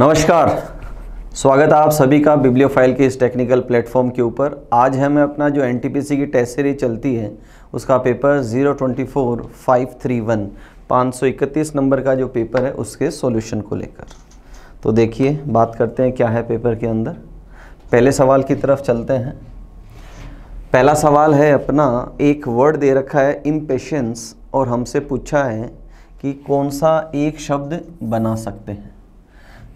नमस्कार स्वागत है आप सभी का बिब्लियो फाइल के इस टेक्निकल प्लेटफॉर्म के ऊपर आज हमें अपना जो एन की टेस्ट सीरीज चलती है उसका paper zero twenty four five three one पाँच सौ इकतीस नंबर का जो पेपर है उसके सॉल्यूशन को लेकर तो देखिए बात करते हैं क्या है पेपर के अंदर पहले सवाल की तरफ चलते हैं पहला सवाल है अपना एक वर्ड दे रखा है इम्पेशंस और हमसे पूछा है कि कौन सा एक शब्द बना सकते हैं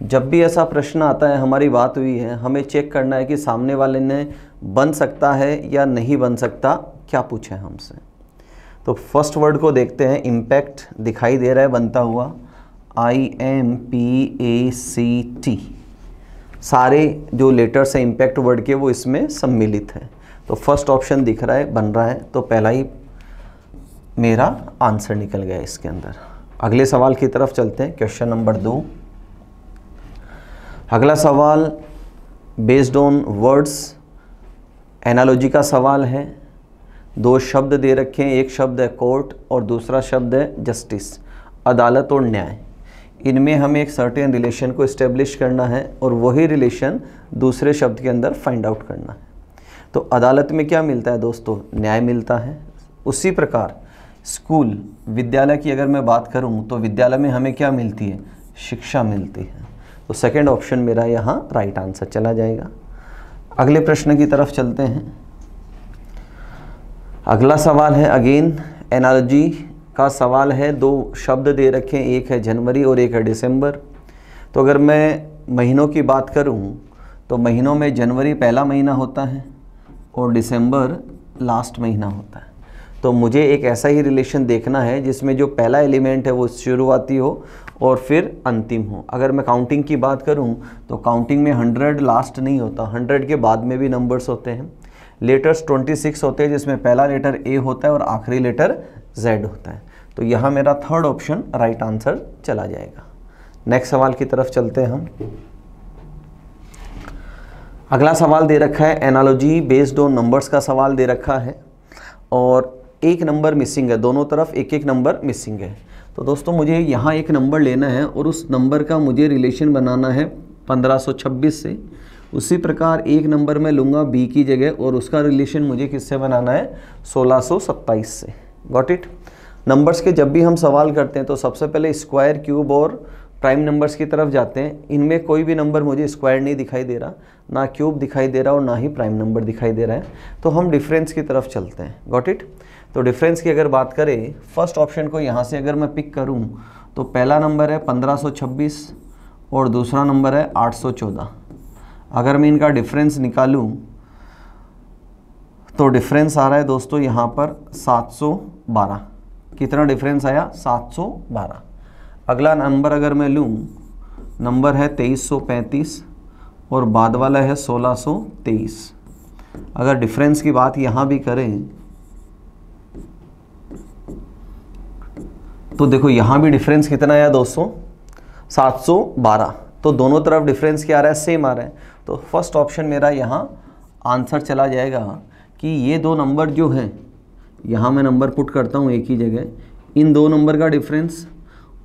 जब भी ऐसा प्रश्न आता है हमारी बात हुई है हमें चेक करना है कि सामने वाले ने बन सकता है या नहीं बन सकता क्या पूछें हमसे तो फर्स्ट वर्ड को देखते हैं इम्पैक्ट दिखाई दे रहा है बनता हुआ I M P A C T सारे जो लेटर्स हैं इम्पैक्ट वर्ड के वो इसमें सम्मिलित हैं तो फर्स्ट ऑप्शन दिख रहा है बन रहा है तो पहला ही मेरा आंसर निकल गया इसके अंदर अगले सवाल की तरफ चलते हैं क्वेश्चन नंबर दो अगला सवाल बेस्ड ऑन वर्ड्स एनालॉजी का सवाल है दो शब्द दे रखे हैं एक शब्द है कोर्ट और दूसरा शब्द है जस्टिस अदालत और न्याय इनमें हमें एक सर्टेन रिलेशन को इस्टेब्लिश करना है और वही रिलेशन दूसरे शब्द के अंदर फाइंड आउट करना है तो अदालत में क्या मिलता है दोस्तों न्याय मिलता है उसी प्रकार स्कूल विद्यालय की अगर मैं बात करूं तो विद्यालय में हमें क्या मिलती है शिक्षा मिलती है तो सेकेंड ऑप्शन मेरा यहाँ राइट आंसर चला जाएगा अगले प्रश्न की तरफ चलते हैं अगला सवाल है अगेन एनर्जी का सवाल है दो शब्द दे रखे हैं एक है जनवरी और एक है दिसंबर तो अगर मैं महीनों की बात करूं तो महीनों में जनवरी पहला महीना होता है और दिसंबर लास्ट महीना होता है तो मुझे एक ऐसा ही रिलेशन देखना है जिसमें जो पहला एलिमेंट है वो शुरुआती हो और फिर अंतिम हो अगर मैं काउंटिंग की बात करूँ तो काउंटिंग में हंड्रेड लास्ट नहीं होता हंड्रेड के बाद में भी नंबर्स होते हैं लेटर्स ट्वेंटी सिक्स होते हैं जिसमें पहला लेटर ए होता है और आखिरी लेटर जेड होता है तो यहाँ मेरा थर्ड ऑप्शन राइट आंसर चला जाएगा नेक्स्ट सवाल की तरफ चलते हैं हम अगला सवाल दे रखा है एनालॉजी बेस्ड ऑन नंबर्स का सवाल दे रखा है और एक नंबर मिसिंग है दोनों तरफ एक एक नंबर मिसिंग है तो दोस्तों मुझे यहाँ एक नंबर लेना है और उस नंबर का मुझे रिलेशन बनाना है 1526 से उसी प्रकार एक नंबर मैं लूँगा बी की जगह और उसका रिलेशन मुझे किससे बनाना है 1627 से गॉट इट नंबर्स के जब भी हम सवाल करते हैं तो सबसे पहले स्क्वायर क्यूब और प्राइम नंबर्स की तरफ जाते हैं इनमें कोई भी नंबर मुझे स्क्वायर नहीं दिखाई दे रहा ना क्यूब दिखाई दे रहा और ना ही प्राइम नंबर दिखाई दे रहा है तो हम डिफरेंस की तरफ चलते हैं गॉट इट तो डिफरेंस की अगर बात करें फर्स्ट ऑप्शन को यहाँ से अगर मैं पिक करूँ तो पहला नंबर है पंद्रह और दूसरा नंबर है आठ अगर मैं इनका डिफरेंस निकालूँ तो डिफरेंस आ रहा है दोस्तों यहाँ पर 712 कितना डिफरेंस आया 712 अगला नंबर अगर मैं लूँ नंबर है 2335 और बाद वाला है 1623 अगर डिफरेंस की बात यहाँ भी करें तो देखो यहाँ भी डिफरेंस कितना आया दोस्तों 712 तो दोनों तरफ डिफरेंस क्या आ रहा है सेम आ रहा है तो फर्स्ट ऑप्शन मेरा यहाँ आंसर चला जाएगा कि ये दो नंबर जो हैं यहाँ मैं नंबर पुट करता हूँ एक ही जगह इन दो नंबर का डिफरेंस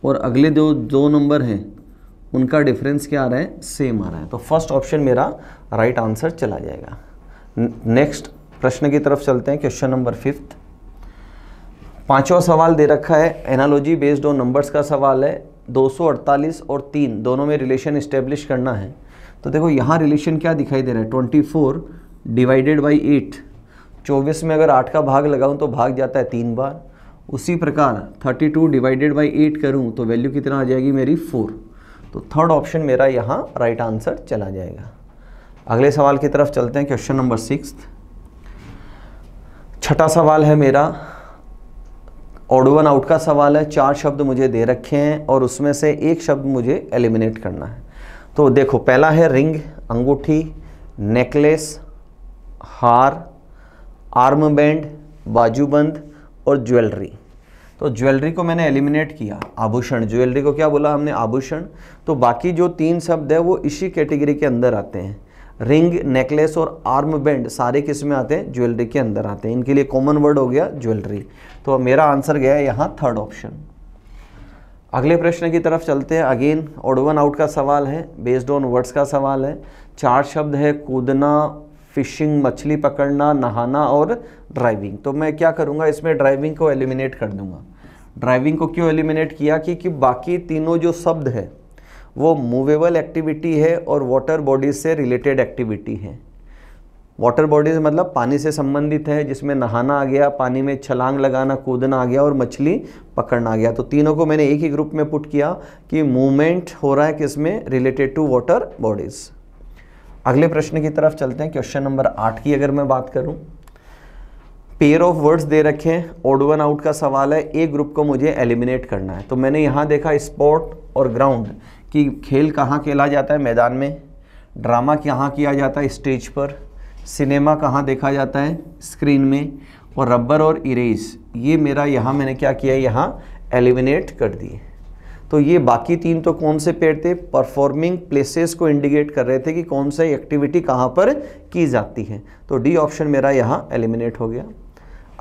और अगले दो दो नंबर हैं उनका डिफरेंस क्या आ रहा है सेम आ रहा है तो फर्स्ट ऑप्शन मेरा राइट right आंसर चला जाएगा नेक्स्ट प्रश्न की तरफ चलते हैं क्वेश्चन नंबर फिफ्थ पांचवा सवाल दे रखा है एनालॉजी बेस्ड ऑन नंबर्स का सवाल है 248 और 3 दोनों में रिलेशन इस्टेब्लिश करना है तो देखो यहाँ रिलेशन क्या दिखाई दे रहा है ट्वेंटी डिवाइडेड बाई एट चौबीस में अगर आठ का भाग लगाऊँ तो भाग जाता है तीन बार उसी प्रकार 32 डिवाइडेड बाई एट करूँ तो वैल्यू कितना आ जाएगी मेरी फोर तो थर्ड ऑप्शन मेरा यहाँ राइट आंसर चला जाएगा अगले सवाल की तरफ चलते हैं क्वेश्चन नंबर सिक्स छठा सवाल है मेरा ऑड वन आउट का सवाल है चार शब्द मुझे दे रखे हैं और उसमें से एक शब्द मुझे एलिमिनेट करना है तो देखो पहला है रिंग अंगूठी नेकलेस हार आर्म बैंड बाजूबंद और ज्वेलरी तो ज्वेलरी को मैंने एलिमिनेट किया आभूषण ज्वेलरी को क्या बोला हमने आभूषण तो बाकी जो तीन शब्द है वो इसी कैटेगरी के अंदर आते हैं रिंग नेकलेस और आर्म बैंड सारे किस में आते हैं ज्वेलरी के अंदर आते हैं इनके लिए कॉमन वर्ड हो गया ज्वेलरी तो मेरा आंसर गया यहाँ थर्ड ऑप्शन अगले प्रश्न की तरफ चलते हैं अगेन ऑड वन आउट का सवाल है बेस्ड ऑन वर्ड्स का सवाल है चार शब्द है कूदना फिशिंग मछली पकड़ना नहाना और ड्राइविंग तो मैं क्या करूँगा इसमें ड्राइविंग को एलिमिनेट कर दूंगा ड्राइविंग को क्यों एलिमिनेट किया कि बाकी तीनों जो शब्द है वो मूवेबल एक्टिविटी है और वाटर बॉडीज से रिलेटेड एक्टिविटी है वाटर बॉडीज मतलब पानी से संबंधित है जिसमें नहाना आ गया पानी में छलांग लगाना कूदना आ गया और मछली पकड़ना आ गया तो तीनों को मैंने एक ही ग्रुप में पुट किया कि मूवमेंट हो रहा है किसमें रिलेटेड टू वाटर बॉडीज़ अगले प्रश्न की तरफ चलते हैं क्वेश्चन नंबर आठ की अगर मैं बात करूं पेयर ऑफ वर्ड्स दे रखे हैं ओड वन आउट का सवाल है ए ग्रुप को मुझे एलिमिनेट करना है तो मैंने यहाँ देखा स्पोर्ट और ग्राउंड कि खेल कहाँ खेला जाता है मैदान में ड्रामा कहाँ किया जाता है स्टेज पर सिनेमा कहाँ देखा जाता है स्क्रीन में और रबर और इरेज ये मेरा यहाँ मैंने क्या किया यहाँ एलिमिनेट कर दिए तो ये बाकी तीन तो कौन से पेड़ थे परफॉर्मिंग प्लेसेस को इंडिकेट कर रहे थे कि कौन सा एक्टिविटी कहाँ पर की जाती है तो डी ऑप्शन मेरा यहाँ एलिमिनेट हो गया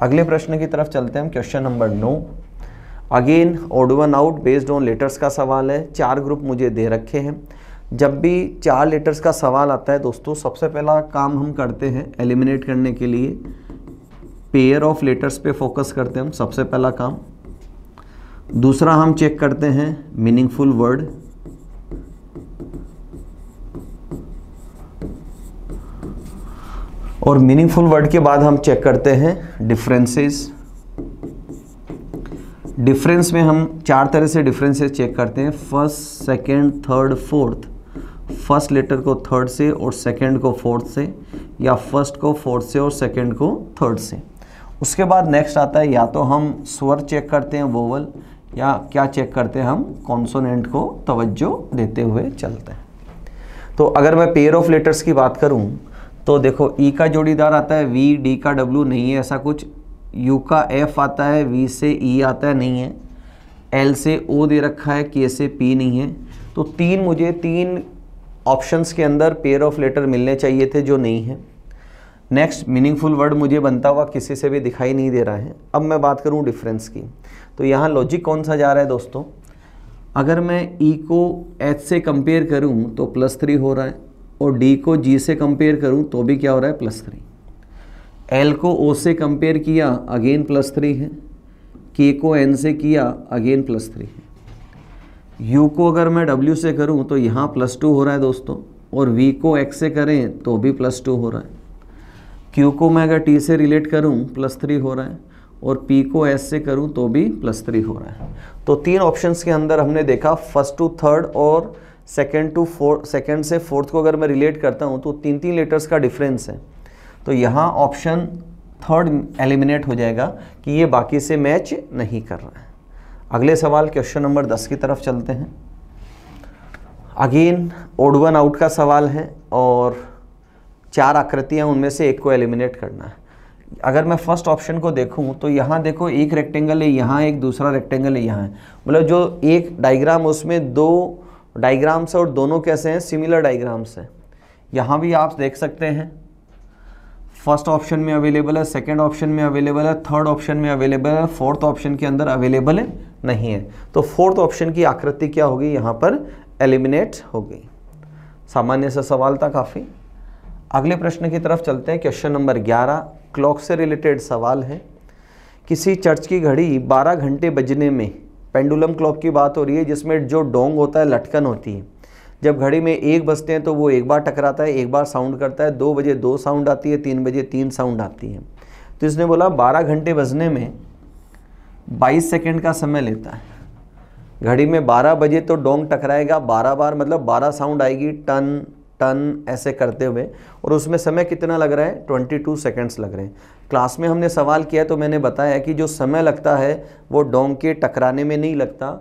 अगले प्रश्न की तरफ चलते हैं हम क्वेश्चन नंबर नौ again odd one out based on letters का सवाल है चार ग्रुप मुझे दे रखे हैं जब भी चार लेटर्स का सवाल आता है दोस्तों सबसे पहला काम हम करते हैं एलिमिनेट करने के लिए पेयर ऑफ लेटर्स पे फोकस करते हैं हम सबसे पहला काम दूसरा हम चेक करते हैं मीनिंगफुल वर्ड और मीनिंगफुल वर्ड के बाद हम चेक करते हैं डिफरेंसेस डिफरेंस में हम चार तरह से डिफरेंसेस चेक करते हैं first second, third fourth first letter को थर्ड से और सेकंड को फोर्थ से या फर्स्ट को फोर्थ से और सेकंड को थर्ड से उसके बाद नेक्स्ट आता है या तो हम स्वर चेक करते हैं वोवल या क्या चेक करते हैं हम कॉन्सोनेंट को तवज्जो देते हुए चलते हैं तो अगर मैं पेयर ऑफ लेटर्स की बात करूं तो देखो ई e का जोड़ीदार आता है वी डी का डब्ल्यू नहीं है ऐसा कुछ यू का एफ आता है वी से ई e आता है नहीं है एल से ओ दे रखा है के से पी नहीं है तो तीन मुझे तीन ऑप्शंस के अंदर पेयर ऑफ लेटर मिलने चाहिए थे जो नहीं है नेक्स्ट मीनिंगफुल वर्ड मुझे बनता हुआ किसी से भी दिखाई नहीं दे रहा है अब मैं बात करूं डिफरेंस की तो यहाँ लॉजिक कौन सा जा रहा है दोस्तों अगर मैं ई e को एच से कंपेयर करूं तो प्लस थ्री हो रहा है और डी को जी से कंपेयर करूं तो भी क्या हो रहा है प्लस थ्री एल को ओ से कंपेयर किया अगेन प्लस थ्री है के को एन से किया अगेन प्लस थ्री है यू को अगर मैं डब्ल्यू से करूं तो यहाँ प्लस टू हो रहा है दोस्तों और वी को एक्स से करें तो भी प्लस टू हो रहा है क्यू को मैं अगर टी से रिलेट करूँ प्लस थ्री हो रहा है और पी को एस से करूँ तो भी प्लस थ्री हो रहा है तो तीन ऑप्शन के अंदर हमने देखा फर्स्ट टू थर्ड और सेकेंड टू फोर सेकेंड से फोर्थ को अगर मैं रिलेट करता हूँ तो तीन तीन लेटर्स का डिफरेंस है तो यहाँ ऑप्शन थर्ड एलिमिनेट हो जाएगा कि ये बाकी से मैच नहीं कर रहा है अगले सवाल क्वेश्चन नंबर दस की तरफ चलते हैं अगेन ओड वन आउट का सवाल है और चार आकृतियाँ उनमें से एक को एलिमिनेट करना है अगर मैं फर्स्ट ऑप्शन को देखूं तो यहाँ देखो एक रेक्टेंगल है यहाँ एक दूसरा रेक्टेंगल है यहाँ है मतलब जो एक डायग्राम उसमें दो डाइग्राम्स और दोनों कैसे हैं सिमिलर डाइग्राम्स हैं यहाँ भी आप देख सकते हैं फर्स्ट ऑप्शन में अवेलेबल है सेकंड ऑप्शन में अवेलेबल है थर्ड ऑप्शन में अवेलेबल है फोर्थ ऑप्शन के अंदर अवेलेबल है नहीं है तो फोर्थ ऑप्शन की आकृति क्या होगी यहाँ पर एलिमिनेट हो गई सामान्य सा सवाल था काफ़ी अगले प्रश्न की तरफ चलते हैं क्वेश्चन नंबर 11 क्लॉक से रिलेटेड सवाल है किसी चर्च की घड़ी 12 घंटे बजने में पेंडुलम क्लॉक की बात हो रही है जिसमें जो डोंग होता है लटकन होती है जब घड़ी में एक बजते हैं तो वो एक बार टकराता है एक बार साउंड करता है दो बजे दो साउंड आती है तीन बजे तीन साउंड आती है तो इसने बोला बारह घंटे बजने में बाईस सेकेंड का समय लेता है घड़ी में बारह बजे तो डोंग टकराएगा बारह बार मतलब बारह साउंड आएगी टन टन ऐसे करते हुए और उसमें समय कितना लग रहा है 22 सेकंड्स लग रहे हैं क्लास में हमने सवाल किया तो मैंने बताया कि जो समय लगता है वो डोंग के टकराने में नहीं लगता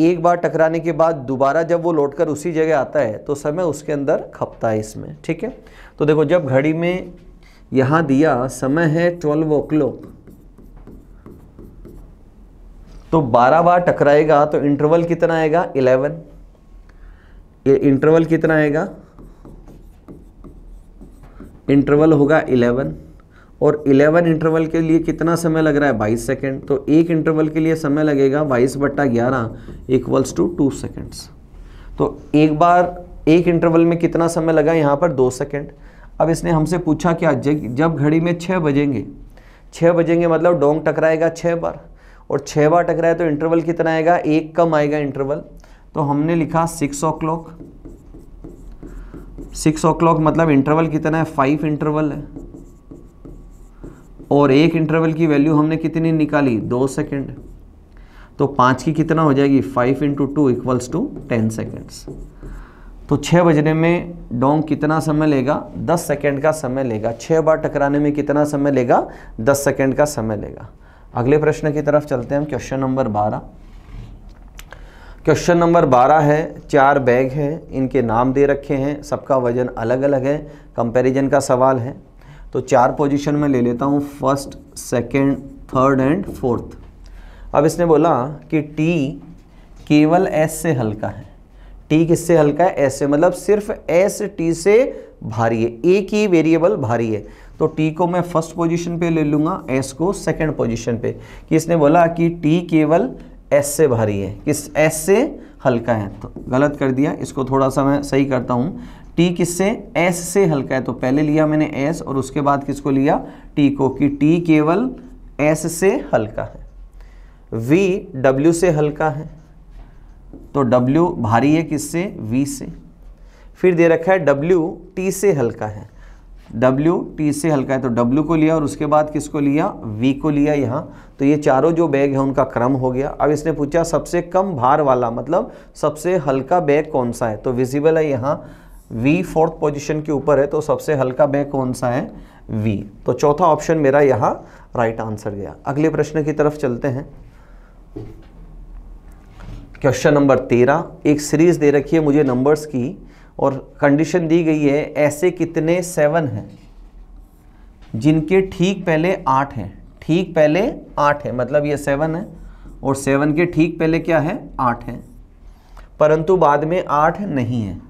एक बार टकराने के बाद दोबारा जब वो लौट कर उसी जगह आता है तो समय उसके अंदर खपता है इसमें ठीक है तो देखो जब घड़ी में यहाँ दिया समय है ट्वेल्व ओ क्लॉक तो बारह बार टकराएगा तो इंटरवल कितना आएगा इलेवन इंटरवल कितना आएगा इंटरवल होगा इलेवन और 11 इंटरवल के लिए कितना समय लग रहा है 22 सेकंड तो एक इंटरवल के लिए समय लगेगा 22 बट्टा ग्यारह इक्वल्स टू टू सेकेंड्स तो एक बार एक इंटरवल में कितना समय लगा यहाँ पर दो सेकेंड अब इसने हमसे पूछा क्या जब घड़ी में छः बजेंगे छः बजेंगे मतलब डोंग टकराएगा छः बार और छः बार टकराए तो इंटरवल कितना आएगा एक कम आएगा इंटरवल तो हमने लिखा six o clock six o clock मतलब इंटरवल कितना है फाइव इंटरवल है और एक इंटरवल की वैल्यू हमने कितनी निकाली दो सेकेंड तो पाँच की कितना हो जाएगी five into two equals to ten seconds तो छः बजने में डोंग कितना समय लेगा दस सेकेंड का समय लेगा छः बार टकराने में कितना समय लेगा दस सेकेंड का समय लेगा अगले प्रश्न की तरफ चलते हैं हम क्वेश्चन नंबर बारह क्वेश्चन नंबर 12 है चार बैग हैं इनके नाम दे रखे हैं सबका वजन अलग अलग है कंपैरिजन का सवाल है तो चार पोजीशन में ले लेता हूँ first second, third and fourth अब इसने बोला कि टी केवल एस से हल्का है टी किससे हल्का है एस से मतलब सिर्फ एस टी से भारी है एक ही वेरिएबल भारी है तो टी को मैं फर्स्ट पोजीशन पे ले लूँगा एस को सेकंड पोजीशन पे कि इसने बोला कि टी केवल एस से भारी है किस एस से हल्का है तो गलत कर दिया इसको थोड़ा सा मैं सही करता हूँ टी किससे एस से हल्का है तो पहले लिया मैंने एस और उसके बाद किसको लिया टी को कि टी केवल एस से हल्का है वी डब्ल्यू से हल्का है तो डब्ल्यू भारी है किससे वी से फिर दे रखा है डब्ल्यू टी से हल्का है W T से हल्का है तो W को लिया और उसके बाद किसको लिया V को लिया यहाँ तो ये चारों जो बैग है उनका क्रम हो गया अब इसने पूछा सबसे कम भार वाला मतलब सबसे हल्का बैग कौन सा है तो विजिबल है यहाँ V फोर्थ पोजिशन के ऊपर है तो सबसे हल्का बैग कौन सा है V तो चौथा ऑप्शन मेरा यहाँ राइट आंसर गया अगले प्रश्न की तरफ चलते हैं क्वेश्चन नंबर तेरह एक सीरीज दे रखी है मुझे नंबर्स की और कंडीशन दी गई है ऐसे कितने सेवन हैं जिनके ठीक पहले आठ हैं ठीक पहले आठ है मतलब ये सेवन है और सेवन के ठीक पहले क्या है आठ है परंतु बाद में आठ नहीं है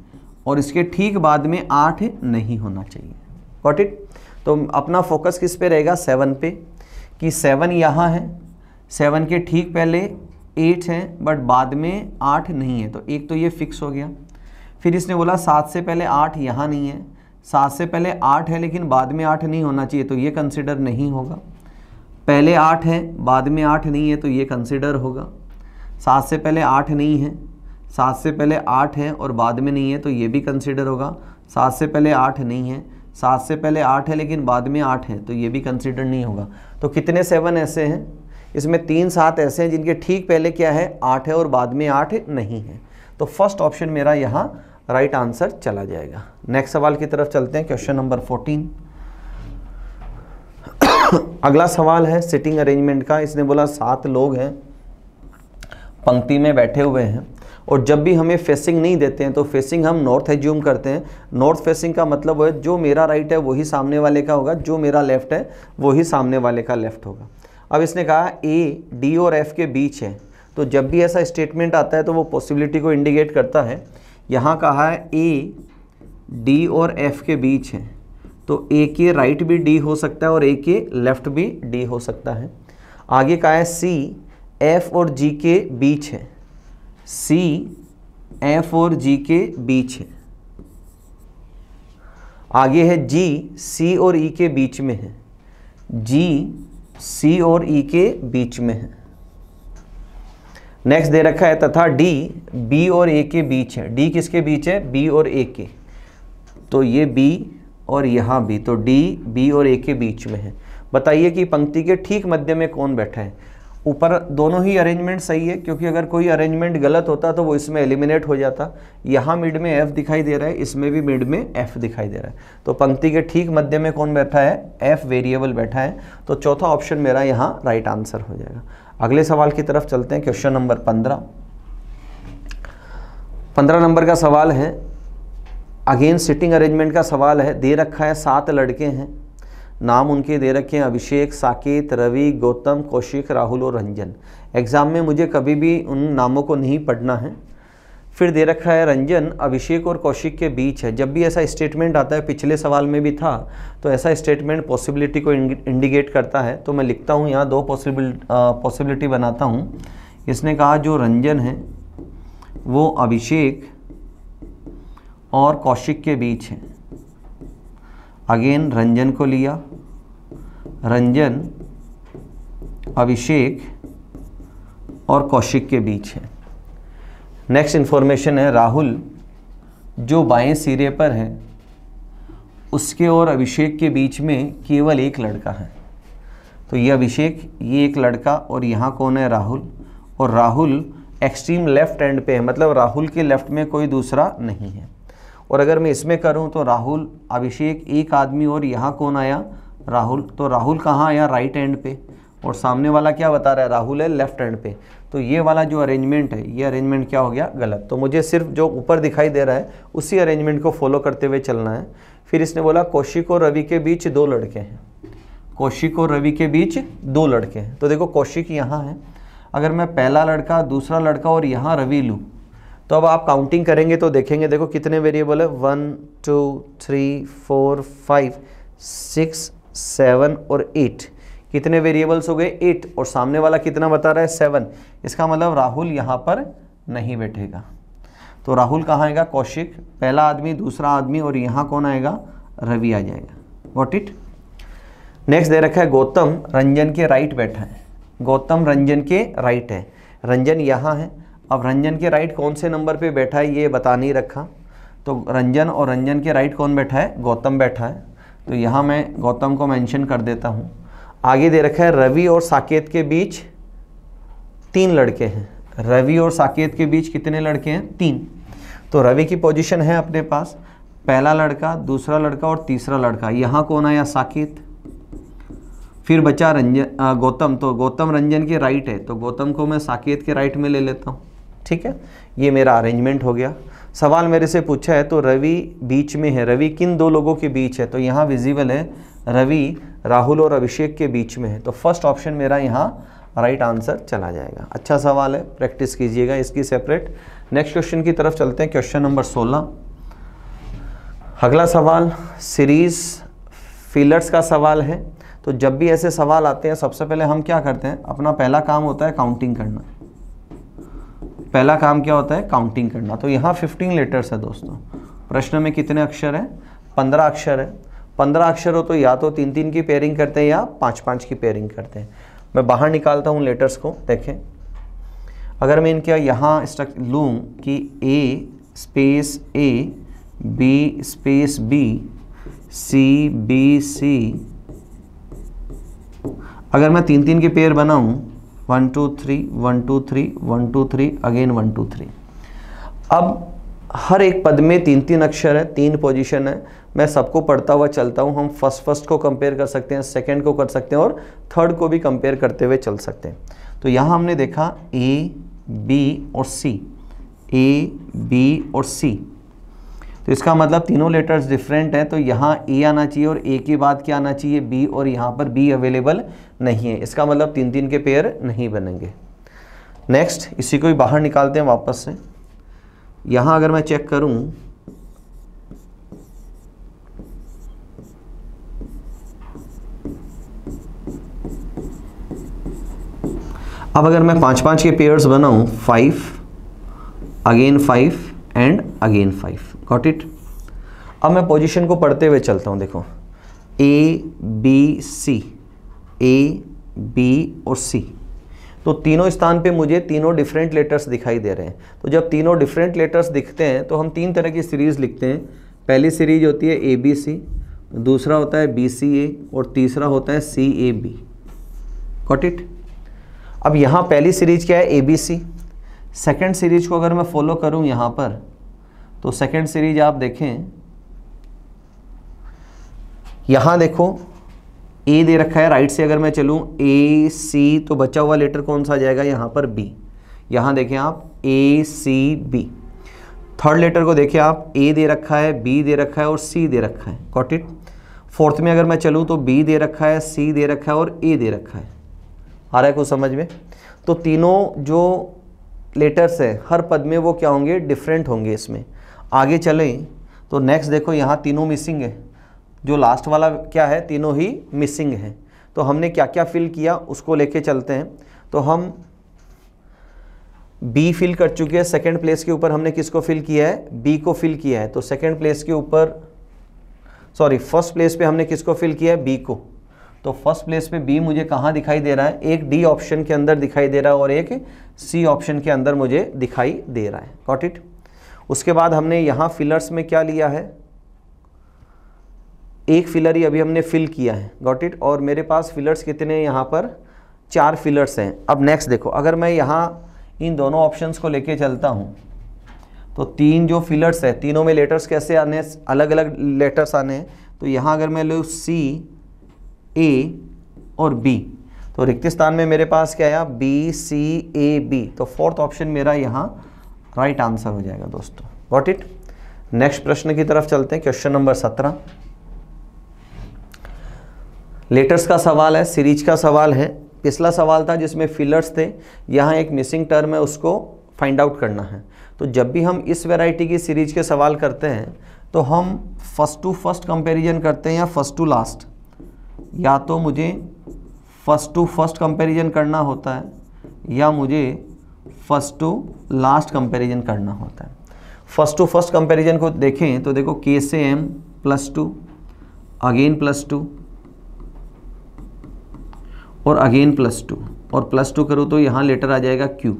और इसके ठीक बाद में आठ नहीं होना चाहिए वॉट इट तो अपना फोकस किस पे रहेगा सेवन पे कि सेवन यहाँ है सेवन के ठीक पहले एट है बट बाद में आठ नहीं है तो एक तो ये फिक्स हो गया फिर इसने बोला सात से पहले आठ यहाँ नहीं है सात से पहले आठ है लेकिन बाद में आठ नहीं होना चाहिए तो ये कंसिडर नहीं होगा पहले आठ है बाद में आठ नहीं है तो ये कंसिडर होगा सात से पहले आठ नहीं है सात से पहले आठ है और बाद में नहीं है तो ये भी कंसिडर होगा सात से पहले आठ नहीं है सात से पहले आठ है लेकिन बाद में आठ है तो ये भी कंसिडर नहीं होगा तो कितने सेवन ऐसे हैं इसमें तीन सात ऐसे हैं जिनके ठीक पहले क्या है आठ है और बाद में आठ नहीं है तो फर्स्ट ऑप्शन मेरा यहाँ राइट आंसर चला जाएगा नेक्स्ट सवाल की तरफ चलते हैं क्वेश्चन नंबर फोर्टीन अगला सवाल है सिटिंग अरेंजमेंट का इसने बोला सात लोग हैं पंक्ति में बैठे हुए हैं और जब भी हमें फेसिंग नहीं देते हैं तो फेसिंग हम नॉर्थ एज्यूम करते हैं नॉर्थ फेसिंग का मतलब है जो मेरा राइट है वही सामने वाले का होगा जो मेरा लेफ्ट है वही सामने वाले का लेफ्ट होगा अब इसने कहा ए डी और एफ के बीच है तो जब भी ऐसा स्टेटमेंट आता है तो वो पॉसिबिलिटी को इंडिकेट करता है यहाँ कहा है ए डी और एफ के बीच है तो ए के राइट भी डी हो सकता है और ए के लेफ्ट भी डी हो सकता है आगे कहा है सी एफ और जी के बीच है सी एफ और जी के बीच है आगे है जी सी और ई e के बीच में है जी सी और ई e के बीच में है नेक्स्ट दे रखा है तथा डी बी और ए के बीच है डी किसके बीच है बी और ए के तो ये बी और यहाँ भी तो डी बी और ए के बीच में है बताइए कि पंक्ति के ठीक मध्य में कौन बैठा है ऊपर दोनों ही अरेंजमेंट सही है क्योंकि अगर कोई अरेंजमेंट गलत होता तो वो इसमें एलिमिनेट हो जाता यहाँ मिड में एफ़ दिखाई दे रहा है इसमें भी मिड में एफ़ दिखाई दे रहा है तो पंक्ति के ठीक मध्य में कौन बैठा है एफ़ वेरिएबल बैठा है तो चौथा ऑप्शन मेरा यहाँ राइट आंसर हो जाएगा अगले सवाल की तरफ चलते हैं क्वेश्चन नंबर पंद्रह पंद्रह नंबर का सवाल है अगेन सिटिंग अरेंजमेंट का सवाल है दे रखा है सात लड़के हैं नाम उनके दे रखे हैं अभिषेक साकेत रवि गौतम कौशिक राहुल और रंजन एग्ज़ाम में मुझे कभी भी उन नामों को नहीं पढ़ना है फिर दे रखा है रंजन अभिषेक और कौशिक के बीच है जब भी ऐसा स्टेटमेंट आता है पिछले सवाल में भी था तो ऐसा स्टेटमेंट पॉसिबिलिटी को इंडिकेट करता है तो मैं लिखता हूँ यहाँ दो पॉसिबिल पॉसिबिलिटी बनाता हूँ इसने कहा जो रंजन है वो अभिषेक और कौशिक के बीच है अगेन रंजन को लिया रंजन अभिषेक और कौशिक के बीच है नेक्स्ट इन्फॉर्मेशन है राहुल जो बाएं सिरे पर है उसके और अभिषेक के बीच में केवल एक लड़का है तो ये अभिषेक ये एक लड़का और यहाँ कौन है राहुल और राहुल एक्सट्रीम लेफ्ट एंड पे है मतलब राहुल के लेफ्ट में कोई दूसरा नहीं है और अगर मैं इसमें करूँ तो राहुल अभिषेक एक आदमी और यहाँ कौन आया राहुल तो राहुल कहाँ आया राइट एंड पे और सामने वाला क्या बता रहा है राहुल है लेफ्ट हैंड पे तो ये वाला जो अरेंजमेंट है ये अरेंजमेंट क्या हो गया गलत तो मुझे सिर्फ जो ऊपर दिखाई दे रहा है उसी अरेंजमेंट को फॉलो करते हुए चलना है फिर इसने बोला कौशिक और रवि के बीच दो लड़के हैं कौशिक और रवि के बीच दो लड़के हैं तो देखो कौशिक यहाँ है अगर मैं पहला लड़का दूसरा लड़का और यहाँ रवि लूँ तो अब आप काउंटिंग करेंगे तो देखेंगे देखो कितने वेरिएबल है one two three four five six seven और एट कितने वेरिएबल्स हो गए एट और सामने वाला कितना बता रहा है सेवन इसका मतलब राहुल यहाँ पर नहीं बैठेगा तो राहुल कहाँ आएगा कौशिक पहला आदमी दूसरा आदमी और यहाँ कौन आएगा रवि आ जाएगा वॉट इट नेक्स्ट दे रखा है गौतम रंजन के राइट बैठा है गौतम रंजन के राइट है रंजन यहाँ है अब रंजन के राइट कौन से नंबर पे बैठा है ये बता नहीं रखा तो रंजन और रंजन के राइट कौन बैठा है गौतम बैठा है तो यहाँ मैं गौतम को मेंशन कर देता हूँ आगे दे रखा है रवि और साकेत के बीच तीन लड़के हैं रवि और साकेत के बीच कितने लड़के हैं तीन तो रवि की पोजीशन है अपने पास पहला लड़का दूसरा लड़का और तीसरा लड़का यहाँ कौन आया साकेत फिर बचा रंजन गौतम तो गौतम रंजन के राइट है तो गौतम को मैं साकेत के राइट में ले लेता हूँ ठीक है ये मेरा अरेंजमेंट हो गया सवाल मेरे से पूछा है तो रवि बीच में है रवि किन दो लोगों के बीच है तो यहाँ विजिबल है रवि राहुल और अभिषेक के बीच में है तो फर्स्ट ऑप्शन मेरा यहाँ राइट आंसर चला जाएगा अच्छा सवाल है प्रैक्टिस कीजिएगा इसकी सेपरेट नेक्स्ट क्वेश्चन की तरफ चलते हैं क्वेश्चन नंबर 16 अगला सवाल सीरीज फिलर्स का सवाल है तो जब भी ऐसे सवाल आते हैं सबसे पहले हम क्या करते हैं अपना पहला काम होता है काउंटिंग करना पहला काम क्या होता है काउंटिंग करना तो यहाँ 15 लेटर्स है दोस्तों प्रश्न में कितने अक्षर हैं 15 अक्षर है पंद्रह अक्षर हो तो या तो तीन तीन की पेयरिंग करते हैं या पाँच पाँच की पेयरिंग करते हैं मैं बाहर निकालता हूँ लेटर्स को देखें अगर मैं इनके यहाँ स्ट्रक लूँ कि A space A B space B C B C अगर मैं तीन तीन की पेयर बनाऊँ one two three one two three one two three again one two three अब हर एक पद में तीन तीन अक्षर है तीन पोजिशन है मैं सबको पढ़ता हुआ चलता हूँ हम फर्स्ट फर्स्ट को कंपेयर कर सकते हैं सेकेंड को कर सकते हैं और थर्ड को भी कंपेयर करते हुए चल सकते हैं तो यहाँ हमने देखा ए बी और सी ए बी और सी तो इसका मतलब तीनों लेटर्स डिफरेंट हैं तो यहाँ ए आना चाहिए और ए के बाद क्या आना चाहिए बी और यहाँ पर बी अवेलेबल नहीं है इसका मतलब तीन तीन के पेयर नहीं बनेंगे नेक्स्ट इसी को भी बाहर निकालते हैं वापस से यहाँ अगर मैं चेक करूँ अब अगर मैं पाँच पाँच के पेयर्स बनाऊँ five again five and again five got it अब मैं पोजीशन को पढ़ते हुए चलता हूँ देखो ए बी सी ए बी और सी तो तीनों स्थान पे मुझे तीनों डिफरेंट लेटर्स दिखाई दे रहे हैं तो जब तीनों डिफरेंट लेटर्स दिखते हैं तो हम तीन तरह की सीरीज़ लिखते हैं पहली सीरीज होती है ए बी सी दूसरा होता है बी सी ए और तीसरा होता है C A B got it अब यहाँ पहली सीरीज क्या है A B C second series को अगर मैं फॉलो करूँ यहाँ पर तो सेकेंड सीरीज आप देखें यहाँ देखो ए दे रखा है राइट से अगर मैं चलूँ ए सी तो बचा हुआ लेटर कौन सा आ जाएगा यहाँ पर बी यहाँ देखें आप A C B third letter को देखें आप ए दे रखा है बी दे रखा है और सी दे रखा है कॉट इट फोर्थ में अगर मैं चलूँ तो बी दे रखा है सी दे रखा है और ए दे रखा है आ रहा है कुछ समझ में तो तीनों जो लेटर्स है हर पद में वो क्या होंगे डिफरेंट होंगे इसमें आगे चलें तो नेक्स्ट देखो यहाँ तीनों मिसिंग है जो लास्ट वाला क्या है तीनों ही मिसिंग है तो हमने क्या क्या फिल किया उसको लेके चलते हैं तो हम बी फिल कर चुके हैं सेकेंड प्लेस के ऊपर हमने किसको फिल किया है बी को फिल किया है तो सेकेंड प्लेस के ऊपर सॉरी फर्स्ट प्लेस पे हमने किसको फिल किया है बी को तो फर्स्ट प्लेस पे बी मुझे कहाँ दिखाई दे रहा है एक डी ऑप्शन के अंदर दिखाई दे रहा है और एक सी ऑप्शन के अंदर मुझे दिखाई दे रहा है कॉट इट उसके बाद हमने यहाँ फिलर्स में क्या लिया है एक फिलर ही अभी हमने फिल किया है गॉट इट और मेरे पास फिलर्स कितने यहाँ पर चार फिलर्स हैं अब नेक्स्ट देखो अगर मैं यहाँ इन दोनों ऑप्शंस को लेके चलता हूँ तो तीन जो फिलर्स है तीनों में लेटर्स कैसे आने अलग अलग लेटर्स आने हैं तो यहाँ अगर मैं लूँ सी ए और बी तो रिक्त स्थान में मेरे पास क्या आया बी सी ए बी तो फोर्थ ऑप्शन मेरा यहाँ राइट आंसर हो जाएगा दोस्तों वॉट इट नेक्स्ट प्रश्न की तरफ चलते हैं क्वेश्चन नंबर सत्रह लेटर्स का सवाल है सीरीज का सवाल है पिछला सवाल था जिसमें फिलर्स थे यहाँ एक मिसिंग टर्म है उसको फाइंड आउट करना है तो जब भी हम इस वैरायटी की सीरीज के सवाल करते हैं तो हम फर्स्ट टू फर्स्ट कंपैरिजन करते हैं या फर्स्ट टू लास्ट या तो मुझे फर्स्ट टू फर्स्ट कंपैरिजन करना होता है या मुझे फर्स्ट टू लास्ट कंपैरिजन करना होता है फर्स्ट टू फर्स्ट कंपैरिजन को देखें तो देखो के से M plus two again plus two और अगेन प्लस टू और प्लस टू करूँ तो यहाँ लेटर आ जाएगा क्यू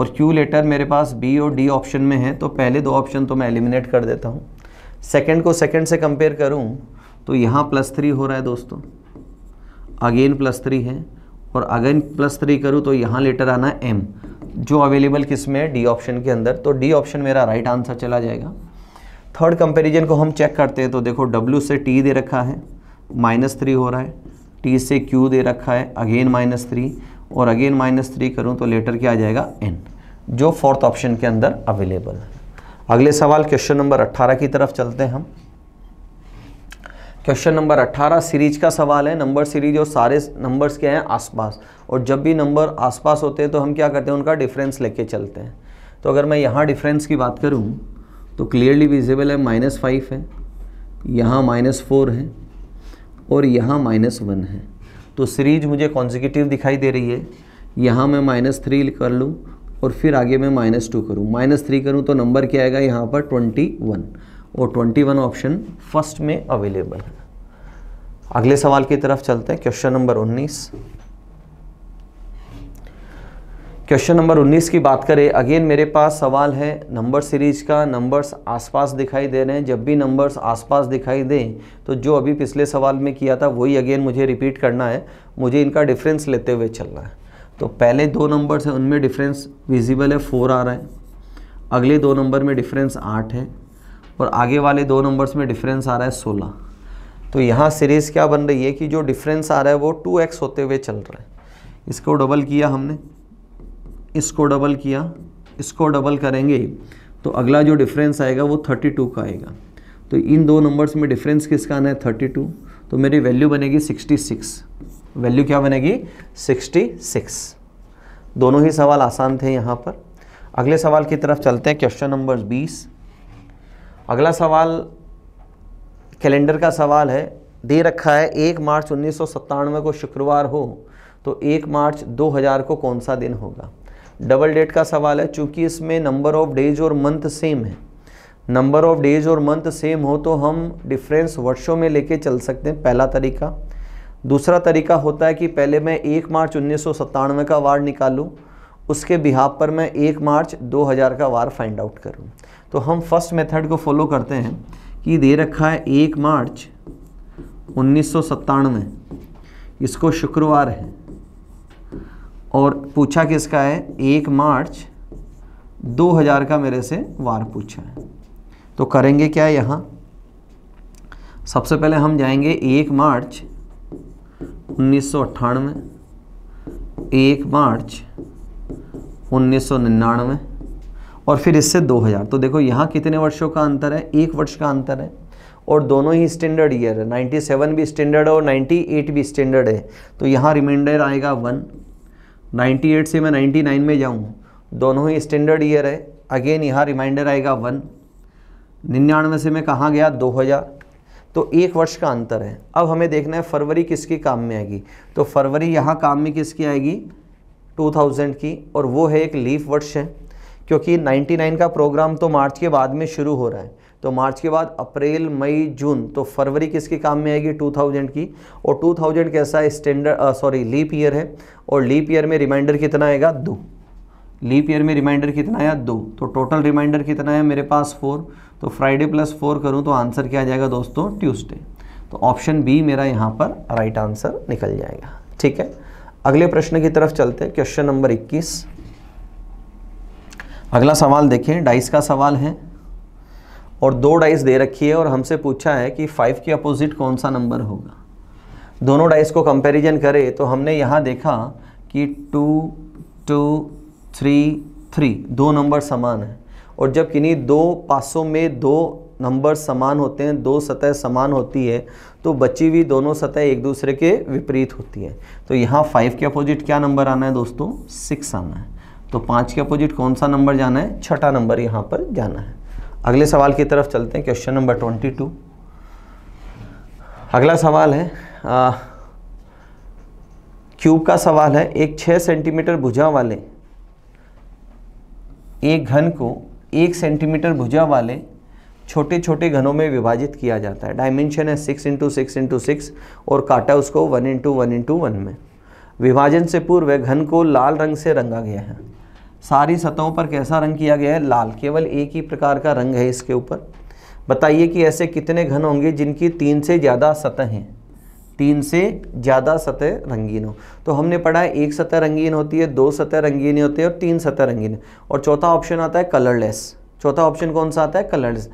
और क्यू लेटर मेरे पास बी और डी ऑप्शन में है तो पहले दो ऑप्शन तो मैं एलिमिनेट कर देता हूँ सेकेंड को सेकेंड से कंपेयर करूँ तो यहाँ प्लस थ्री हो रहा है दोस्तों अगेन प्लस थ्री है और अगेन प्लस थ्री करूँ तो यहाँ लेटर आना है एम जो अवेलेबल किस में है डी ऑप्शन के अंदर तो डी ऑप्शन मेरा राइट आंसर चला जाएगा थर्ड कंपेरिजन को हम चेक करते हैं तो देखो डब्ल्यू से टी दे रखा है माइनस थ्री हो रहा है टी से क्यू दे रखा है अगेन माइनस थ्री और अगेन माइनस थ्री करूँ तो लेटर क्या आ जाएगा एन जो फोर्थ ऑप्शन के अंदर अवेलेबल है अगले सवाल क्वेश्चन नंबर अट्ठारह की तरफ चलते हैं हम क्वेश्चन नंबर 18 सीरीज का सवाल है नंबर सीरीज और सारे नंबर्स क्या हैं आसपास और जब भी नंबर आसपास होते हैं तो हम क्या करते हैं उनका डिफरेंस लेके चलते हैं तो अगर मैं यहाँ डिफरेंस की बात करूँ तो क्लियरली विजिबल है माइनस फाइव है यहाँ माइनस फोर है और यहाँ माइनस वन है तो सीरीज मुझे कॉन्जिकटिव दिखाई दे रही है यहाँ मैं माइनस थ्री कर लूँ और फिर आगे मैं माइनस टू करूँ माइनस थ्री करूँ तो नंबर क्या आएगा यहाँ पर ट्वेंटी वन और ट्वेंटी वन ऑप्शन फर्स्ट में अवेलेबल है अगले सवाल की तरफ चलते हैं क्वेश्चन नंबर 19 क्वेश्चन नंबर 19 की बात करें अगेन मेरे पास सवाल है नंबर सीरीज का नंबर्स आसपास दिखाई दे रहे हैं जब भी नंबर्स आसपास दिखाई दें तो जो अभी पिछले सवाल में किया था वही अगेन मुझे रिपीट करना है मुझे इनका डिफरेंस लेते हुए चलना है तो पहले दो नंबर्स हैं उनमें डिफरेंस विजिबल है फोर आ रहा है अगले दो नंबर में डिफरेंस आठ है और आगे वाले दो नंबर्स में डिफरेंस आ रहा है सोलह तो यहाँ सीरीज़ क्या बन रही है कि जो डिफरेंस आ रहा है वो टू एक्स होते हुए चल रहा है इसको डबल किया हमने इसको डबल किया इसको डबल करेंगे तो अगला जो डिफरेंस आएगा वो थर्टी टू का आएगा तो इन दो नंबर्स में डिफरेंस किसका आना है थर्टी टू तो मेरी वैल्यू बनेगी सिक्सटी सिक्स वैल्यू क्या बनेगी सिक्सटी सिक्स दोनों ही सवाल आसान थे यहाँ पर अगले सवाल की तरफ चलते हैं क्वेश्चन नंबर बीस अगला सवाल कैलेंडर का सवाल है दे रखा है एक मार्च उन्नीस को शुक्रवार हो तो एक मार्च 2000 को कौन सा दिन होगा डबल डेट का सवाल है चूंकि इसमें नंबर ऑफ डेज और मंथ सेम है नंबर ऑफ डेज और मंथ सेम हो तो हम डिफरेंस वर्षों में लेके चल सकते हैं पहला तरीका दूसरा तरीका होता है कि पहले मैं एक मार्च उन्नीस का वार निकालूँ उसके बिहाब पर मैं एक मार्च 2000 का वार फाइंड आउट करूँ तो हम फर्स्ट मेथड को फॉलो करते हैं कि दे रखा है एक मार्च उन्नीस इसको शुक्रवार है और पूछा किसका है एक मार्च 2000 का मेरे से वार पूछा है तो करेंगे क्या यहाँ सबसे पहले हम जाएंगे एक मार्च उन्नीस एक मार्च उन्नीस और फिर इससे 2000 तो देखो यहाँ कितने वर्षों का अंतर है एक वर्ष का अंतर है और दोनों ही स्टैंडर्ड ईयर है 97 भी स्टैंडर्ड है और 98 भी स्टैंडर्ड है तो यहाँ रिमाइंडर आएगा वन 98 से मैं 99 में जाऊँ दोनों ही स्टैंडर्ड ईयर है अगेन यहाँ रिमाइंडर आएगा वन निन्यानवे से मैं कहाँ गया दो तो एक वर्ष का अंतर है अब हमें देखना है फरवरी किसके काम में आएगी तो फरवरी यहाँ काम में किसकी आएगी 2000 की और वो है एक लीफ वर्ष है क्योंकि 99 का प्रोग्राम तो मार्च के बाद में शुरू हो रहा है तो मार्च के बाद अप्रैल मई जून तो फरवरी किसके काम में आएगी 2000 की और 2000 कैसा स्टैंडर्ड सॉरी लीप ईयर है और लीप ईयर में रिमाइंडर कितना आएगा दो लीप ईयर में रिमाइंडर कितना आया दो तो टोटल रिमाइंडर कितना है मेरे पास फोर तो फ्राइडे प्लस फोर करूँ तो आंसर क्या आ जाएगा दोस्तों ट्यूसडे तो ऑप्शन बी मेरा यहाँ पर राइट आंसर निकल जाएगा ठीक है अगले प्रश्न की तरफ चलते हैं क्वेश्चन नंबर इक्कीस अगला सवाल देखें डाइस का सवाल है और दो डाइस दे रखी है और हमसे पूछा है कि फाइव के अपोजिट कौन सा नंबर होगा दोनों डाइस को कंपैरिजन करें तो हमने यहाँ देखा कि टू टू थ्री थ्री दो नंबर समान है और जब किन्हीं दो पासों में दो नंबर समान होते हैं दो सतह समान होती है तो बची हुई दोनों सतह एक दूसरे के विपरीत होती है तो यहाँ फाइव के अपोजिट क्या नंबर आना है दोस्तों सिक्स आना है तो पाँच के अपोजिट कौन सा नंबर जाना है छठा नंबर यहाँ पर जाना है अगले सवाल की तरफ चलते हैं क्वेश्चन नंबर ट्वेंटी टू अगला सवाल है आ, क्यूब का सवाल है एक छः सेंटीमीटर भुजा वाले एक घन को एक सेंटीमीटर भुजा वाले छोटे छोटे घनों में विभाजित किया जाता है डायमेंशन है six into six into six और काटा उसको one into one into one में विभाजन से पूर्व घन को लाल रंग से रंगा गया है सारी सतहों पर कैसा रंग किया गया है लाल केवल एक ही प्रकार का रंग है इसके ऊपर बताइए कि ऐसे कितने घन होंगे जिनकी तीन से ज़्यादा सतह हैं तीन से ज़्यादा सतह रंगीन हो तो हमने पढ़ा है एक सतह रंगीन होती है दो सतह रंगीन होती है और तीन सतह रंगीन और चौथा ऑप्शन आता है कलरलेस चौथा ऑप्शन कौन सा आता है कलरलेस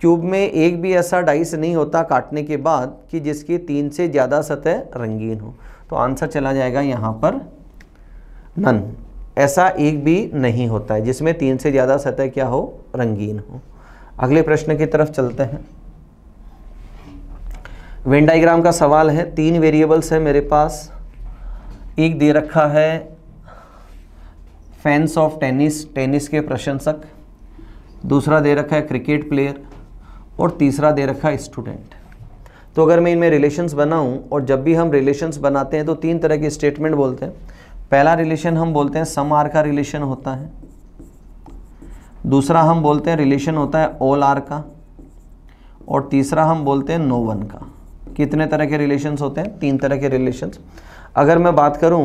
क्यूब में एक भी ऐसा डाइस नहीं होता काटने के बाद कि जिसकी तीन से ज़्यादा सतह रंगीन हो तो आंसर चला जाएगा यहाँ पर नन ऐसा एक भी नहीं होता है जिसमें तीन से ज़्यादा सतह क्या हो रंगीन हो अगले प्रश्न की तरफ चलते हैं वेन डाइग्राम का सवाल है तीन वेरिएबल्स है मेरे पास एक दे रखा है फैंस ऑफ टेनिस टेनिस के प्रशंसक दूसरा दे रखा है क्रिकेट प्लेयर और तीसरा दे रखा है स्टूडेंट तो अगर मैं इनमें रिलेशंस बनाऊं और जब भी हम रिलेशंस बनाते हैं तो तीन तरह के स्टेटमेंट बोलते हैं पहला रिलेशन हम बोलते हैं सम आर का रिलेशन होता है दूसरा हम बोलते हैं रिलेशन होता है ऑल आर का और तीसरा हम बोलते हैं नो वन का कितने तरह के रिलेशंस होते हैं तीन तरह के रिलेशंस अगर मैं बात करूं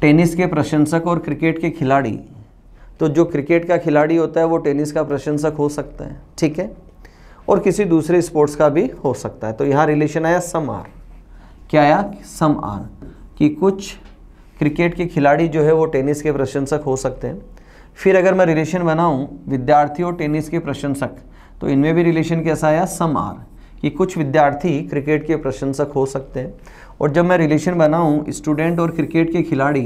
टेनिस के प्रशंसक और क्रिकेट के खिलाड़ी तो जो क्रिकेट का खिलाड़ी होता है वो टेनिस का प्रशंसक हो सकता है ठीक है और किसी दूसरे स्पोर्ट्स का भी हो सकता है तो यहाँ रिलेशन आया सम आर क्या आया सम आर कि कुछ क्रिकेट के खिलाड़ी जो है वो टेनिस के प्रशंसक हो सकते हैं फिर अगर मैं रिलेशन बनाऊँ विद्यार्थी और टेनिस के प्रशंसक तो इनमें भी रिलेशन कैसा आया सम आर कि कुछ विद्यार्थी क्रिकेट के प्रशंसक हो सकते हैं और जब मैं रिलेशन बनाऊँ स्टूडेंट और क्रिकेट के खिलाड़ी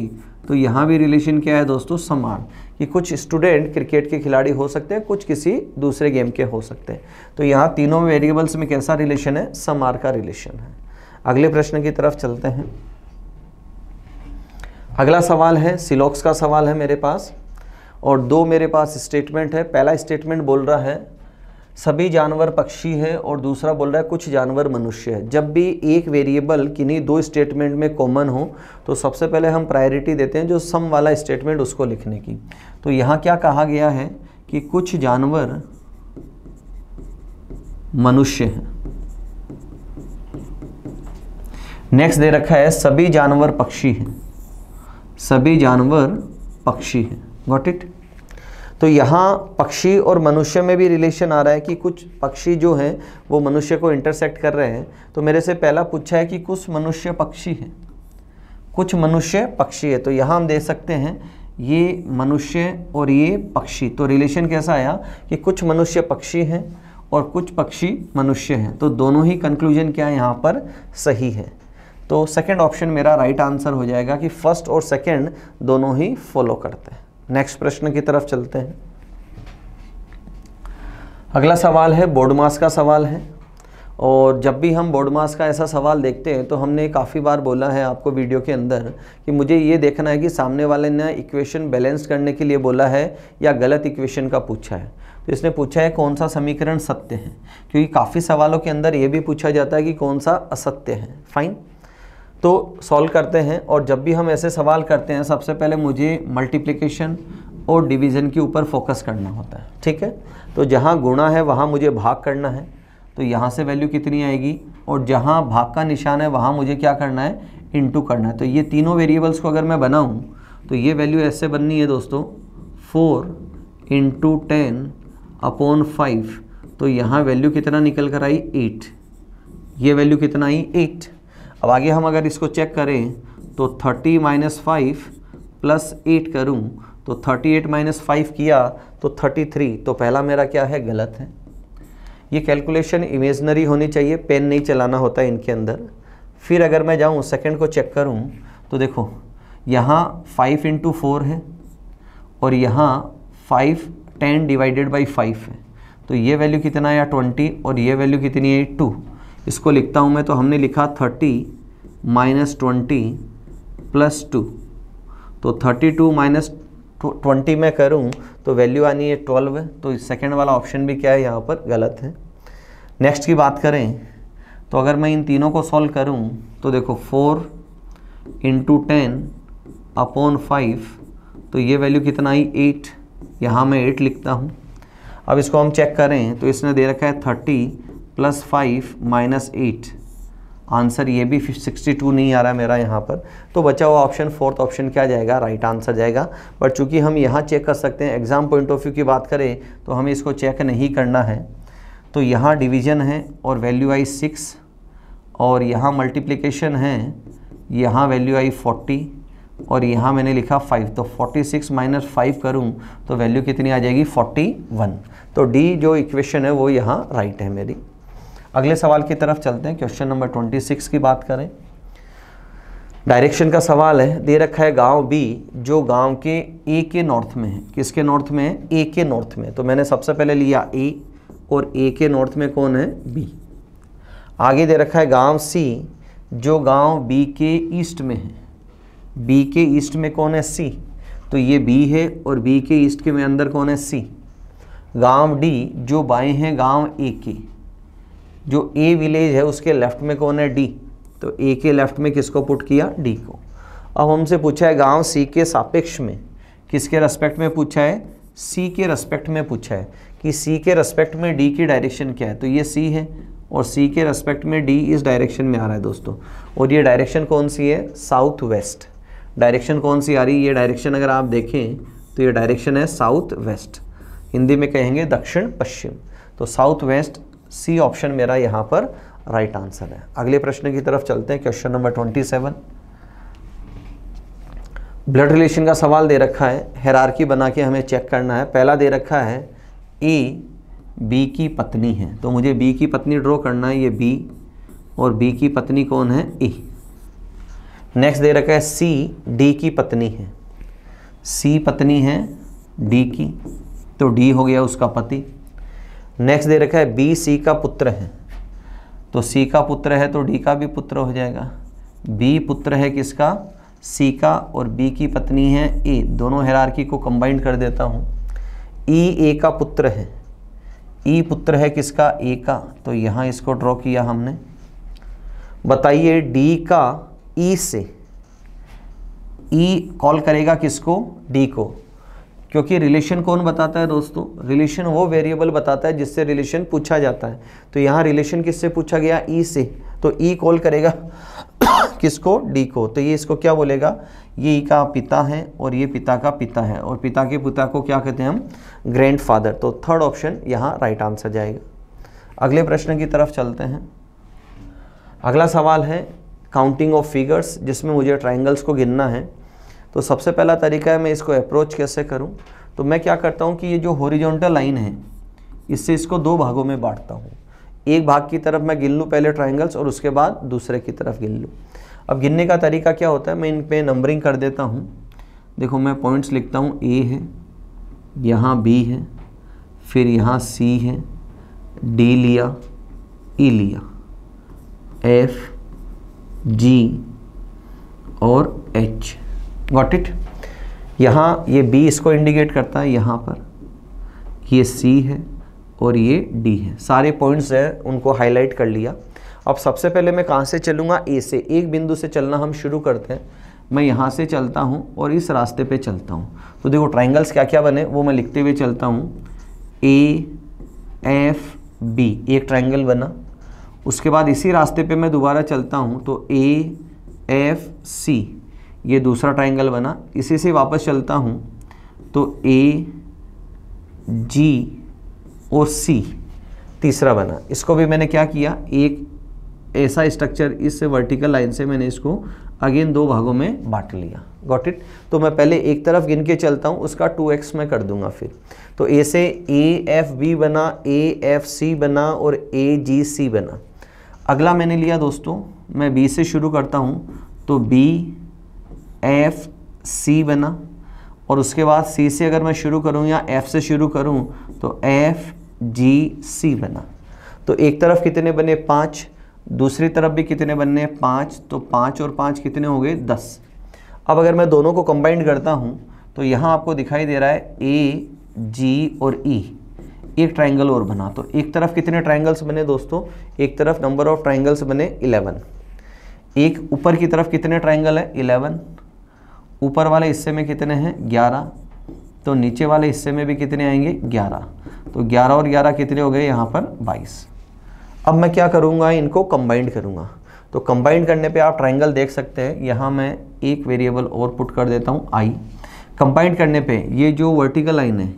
तो यहाँ भी रिलेशन क्या है दोस्तों समान कि कुछ स्टूडेंट क्रिकेट के खिलाड़ी हो सकते हैं कुछ किसी दूसरे गेम के हो सकते हैं तो यहाँ तीनों वेरिएबल्स में कैसा रिलेशन है समार का रिलेशन है अगले प्रश्न की तरफ चलते हैं अगला सवाल है सिलॉक्स का सवाल है मेरे पास और दो मेरे पास स्टेटमेंट है पहला स्टेटमेंट बोल रहा है सभी जानवर पक्षी हैं और दूसरा बोल रहा है कुछ जानवर मनुष्य है जब भी एक वेरिएबल किन्हीं दो स्टेटमेंट में कॉमन हो तो सबसे पहले हम प्रायोरिटी देते हैं जो सम वाला स्टेटमेंट उसको लिखने की तो यहाँ क्या कहा गया है कि कुछ जानवर मनुष्य हैं नेक्स्ट दे रखा है सभी जानवर पक्षी हैं सभी जानवर पक्षी हैं गॉट इट तो यहाँ पक्षी और मनुष्य में भी रिलेशन आ रहा है कि कुछ पक्षी जो हैं वो मनुष्य को इंटरसेक्ट कर रहे हैं तो मेरे से पहला पूछा है कि कुछ मनुष्य पक्षी हैं कुछ मनुष्य पक्षी है तो यहाँ हम देख सकते हैं ये मनुष्य और ये पक्षी तो रिलेशन कैसा आया कि कुछ मनुष्य पक्षी हैं और कुछ पक्षी मनुष्य हैं तो दोनों ही कंक्लूजन क्या यहाँ पर सही है तो सेकेंड ऑप्शन मेरा राइट right आंसर हो जाएगा कि फर्स्ट और सेकेंड दोनों ही फॉलो करते हैं नेक्स्ट प्रश्न की तरफ चलते हैं अगला सवाल है बोडमास का सवाल है और जब भी हम बोडमास का ऐसा सवाल देखते हैं तो हमने काफ़ी बार बोला है आपको वीडियो के अंदर कि मुझे ये देखना है कि सामने वाले ने इक्वेशन बैलेंस करने के लिए बोला है या गलत इक्वेशन का पूछा है तो इसने पूछा है कौन सा समीकरण सत्य है क्योंकि काफ़ी सवालों के अंदर ये भी पूछा जाता है कि कौन सा असत्य है फाइन तो सॉल्व करते हैं और जब भी हम ऐसे सवाल करते हैं सबसे पहले मुझे मल्टीप्लिकेशन और डिवीज़न के ऊपर फोकस करना होता है ठीक है तो जहाँ गुणा है वहाँ मुझे भाग करना है तो यहाँ से वैल्यू कितनी आएगी और जहाँ भाग का निशान है वहाँ मुझे क्या करना है इंटू करना है तो ये तीनों वेरिएबल्स को अगर मैं बनाऊँ तो ये वैल्यू ऐसे बननी है दोस्तों four into ten upon five तो यहाँ वैल्यू कितना निकल कर आई एट ये वैल्यू कितना आई एट अब आगे हम अगर इसको चेक करें तो thirty minus five plus eight करूँ तो थर्टी एट माइनस फाइव किया तो थर्टी थ्री तो पहला मेरा क्या है गलत है ये कैलकुलेशन इमेजनरी होनी चाहिए पेन नहीं चलाना होता इनके अंदर फिर अगर मैं जाऊँ सेकेंड को चेक करूँ तो देखो यहाँ फाइव इंटू फोर है और यहाँ five ten divided by five है तो ये वैल्यू कितना आया ट्वेंटी और ये वैल्यू कितनी है टू इसको लिखता हूँ मैं तो हमने लिखा thirty minus twenty plus two तो थर्टी टू माइनस ट्वेंटी में करूँ तो वैल्यू आनी है ट्वेल्व तो सेकेंड वाला ऑप्शन भी क्या है यहाँ पर गलत है नेक्स्ट की बात करें तो अगर मैं इन तीनों को सॉल्व करूँ तो देखो four into ten upon five तो ये वैल्यू कितना आई एट यहाँ मैं एट लिखता हूँ अब इसको हम चेक करें तो इसने दे रखा है thirty plus five minus eight answer ये भी 62 नहीं आ रहा मेरा यहाँ पर तो बचा हुआ ऑप्शन फोर्थ ऑप्शन क्या जाएगा राइट right आंसर जाएगा बट चूंकि हम यहाँ चेक कर सकते हैं एग्ज़ाम पॉइंट ऑफ व्यू की बात करें तो हमें इसको चेक नहीं करना है तो यहाँ डिवीजन है और वैल्यू आई सिक्स और यहाँ मल्टीप्लीकेशन है यहाँ वैल्यू आई फोर्टी और यहाँ मैंने लिखा फाइव तो फोर्टी सिक्स माइनस फाइव करूँ तो वैल्यू कितनी आ जाएगी फोर्टी वन तो डी जो इक्वेशन है वो यहाँ राइट है मेरी अगले सवाल की तरफ चलते हैं क्वेश्चन नंबर ट्वेंटी सिक्स की बात करें डायरेक्शन का सवाल है दे रखा है गांव बी जो गांव के ए के नॉर्थ में है किसके नॉर्थ में है ए के नॉर्थ में तो मैंने सबसे पहले लिया ए और ए के नॉर्थ में कौन है बी आगे दे रखा है गांव सी जो गांव बी के ईस्ट में है बी के ईस्ट में कौन है सी तो ये बी है और बी के ईस्ट के में अंदर कौन है सी गांव डी जो बाएं हैं गांव ए के जो ए विलेज है उसके लेफ्ट में कौन है डी तो ए के लेफ्ट में किसको पुट किया डी को अब हमसे पूछा है गांव सी के सापेक्ष में किसके रेस्पेक्ट में पूछा है सी के रेस्पेक्ट में पूछा है कि सी के रेस्पेक्ट में डी की डायरेक्शन क्या है तो ये सी है और सी के रेस्पेक्ट में डी इस डायरेक्शन में आ रहा है दोस्तों और ये डायरेक्शन कौन सी है साउथ वेस्ट डायरेक्शन कौन सी आ रही है ये डायरेक्शन अगर आप देखें तो ये डायरेक्शन है साउथ वेस्ट हिंदी में कहेंगे दक्षिण पश्चिम तो साउथ वेस्ट सी ऑप्शन मेरा यहाँ पर राइट right आंसर है अगले प्रश्न की तरफ चलते हैं question number twenty seven blood relation का सवाल दे रखा है हेरारकी बना के हमें चेक करना है पहला दे रखा है ए e, बी की पत्नी है तो मुझे बी की पत्नी ड्रॉ करना है ये बी और बी की पत्नी कौन है ए e। नेक्स्ट दे रखा है सी डी की पत्नी है सी पत्नी है डी की तो डी हो गया उसका पति नेक्स्ट दे रखा है बी सी का पुत्र है तो सी का पुत्र है तो डी का भी पुत्र हो जाएगा बी पुत्र है किसका सी का और बी की पत्नी है ए दोनों हेरारकी को कंबाइन कर देता हूँ ई e, ए का पुत्र है ई e पुत्र है किसका ए का तो यहाँ इसको ड्रॉ किया हमने बताइए डी का ई e से ई कॉल करेगा किसको डी को क्योंकि रिलेशन कौन बताता है दोस्तों रिलेशन वो वेरिएबल बताता है जिससे रिलेशन पूछा जाता है तो यहाँ रिलेशन किससे पूछा गया ई e से तो ई e कॉल करेगा किसको डी को तो ये इसको क्या बोलेगा ये ई e का पिता है और ये पिता का पिता है और पिता के पिता को क्या कहते हैं हम फादर तो थर्ड ऑप्शन यहाँ राइट आंसर जाएगा अगले प्रश्न की तरफ चलते हैं अगला सवाल है काउंटिंग ऑफ फिगर्स जिसमें मुझे ट्राइंगल्स को गिनना है तो सबसे पहला तरीका है मैं इसको अप्रोच कैसे करूँ तो मैं क्या करता हूँ कि ये जो हॉरिजॉन्टल लाइन है इससे इसको दो भागों में बांटता हूँ एक भाग की तरफ मैं गिन लूँ पहले ट्राइंगल्स और उसके बाद दूसरे की तरफ गिन लूँ अब गिनने का तरीका क्या होता है मैं इन पर नंबरिंग कर देता हूँ देखो मैं पॉइंट्स लिखता हूँ ए है यहाँ बी है फिर यहाँ सी है डी लिया ई e लिया एफ जी और एच गॉट इट यहाँ ये बी इसको इंडिकेट करता है यहाँ पर ये सी है और ये डी है सारे पॉइंट्स हैं उनको हाईलाइट कर लिया अब सबसे पहले मैं कहाँ से चलूँगा ए से एक बिंदु से चलना हम शुरू करते हैं मैं यहाँ से चलता हूँ और इस रास्ते पे चलता हूँ तो देखो ट्राइंगल्स क्या क्या बने वो मैं लिखते हुए चलता हूँ ए एफ बी एक ट्राइंगल बना उसके बाद इसी रास्ते पे मैं दोबारा चलता हूँ तो ए एफ सी ये दूसरा ट्राइंगल बना इसी से वापस चलता हूँ तो ए जी और सी तीसरा बना इसको भी मैंने क्या किया एक ऐसा स्ट्रक्चर इस वर्टिकल लाइन से मैंने इसको अगेन दो भागों में बांट लिया गॉट इट तो मैं पहले एक तरफ गिन के चलता हूँ उसका टू एक्स मैं कर दूंगा फिर तो ए से ए एफ बी बना ए एफ सी बना और ए जी सी बना अगला मैंने लिया दोस्तों मैं बी से शुरू करता हूँ तो बी एफ सी बना और उसके बाद सी से अगर मैं शुरू करूं या एफ से शुरू करूं तो एफ जी सी बना तो एक तरफ कितने बने पाँच दूसरी तरफ भी कितने बनने पाँच तो पाँच और पाँच कितने हो गए दस अब अगर मैं दोनों को कंबाइंड करता हूँ तो यहाँ आपको दिखाई दे रहा है ए जी और ई e, एक ट्राइंगल और बना तो एक तरफ कितने ट्राइंगल्स बने दोस्तों एक तरफ नंबर ऑफ ट्राइंगल्स बने इलेवन एक ऊपर की तरफ कितने ट्राइंगल है इलेवन ऊपर वाले हिस्से में कितने हैं ग्यारह तो नीचे वाले हिस्से में भी कितने आएंगे ग्यारह तो ग्यारह और ग्यारह कितने हो गए यहाँ पर बाईस अब मैं क्या करूँगा इनको कंबाइंड करूँगा तो कंबाइंड करने पे आप ट्राइंगल देख सकते हैं यहाँ मैं एक वेरिएबल और पुट कर देता हूँ आई कंबाइंड करने पे ये जो वर्टिकल लाइन है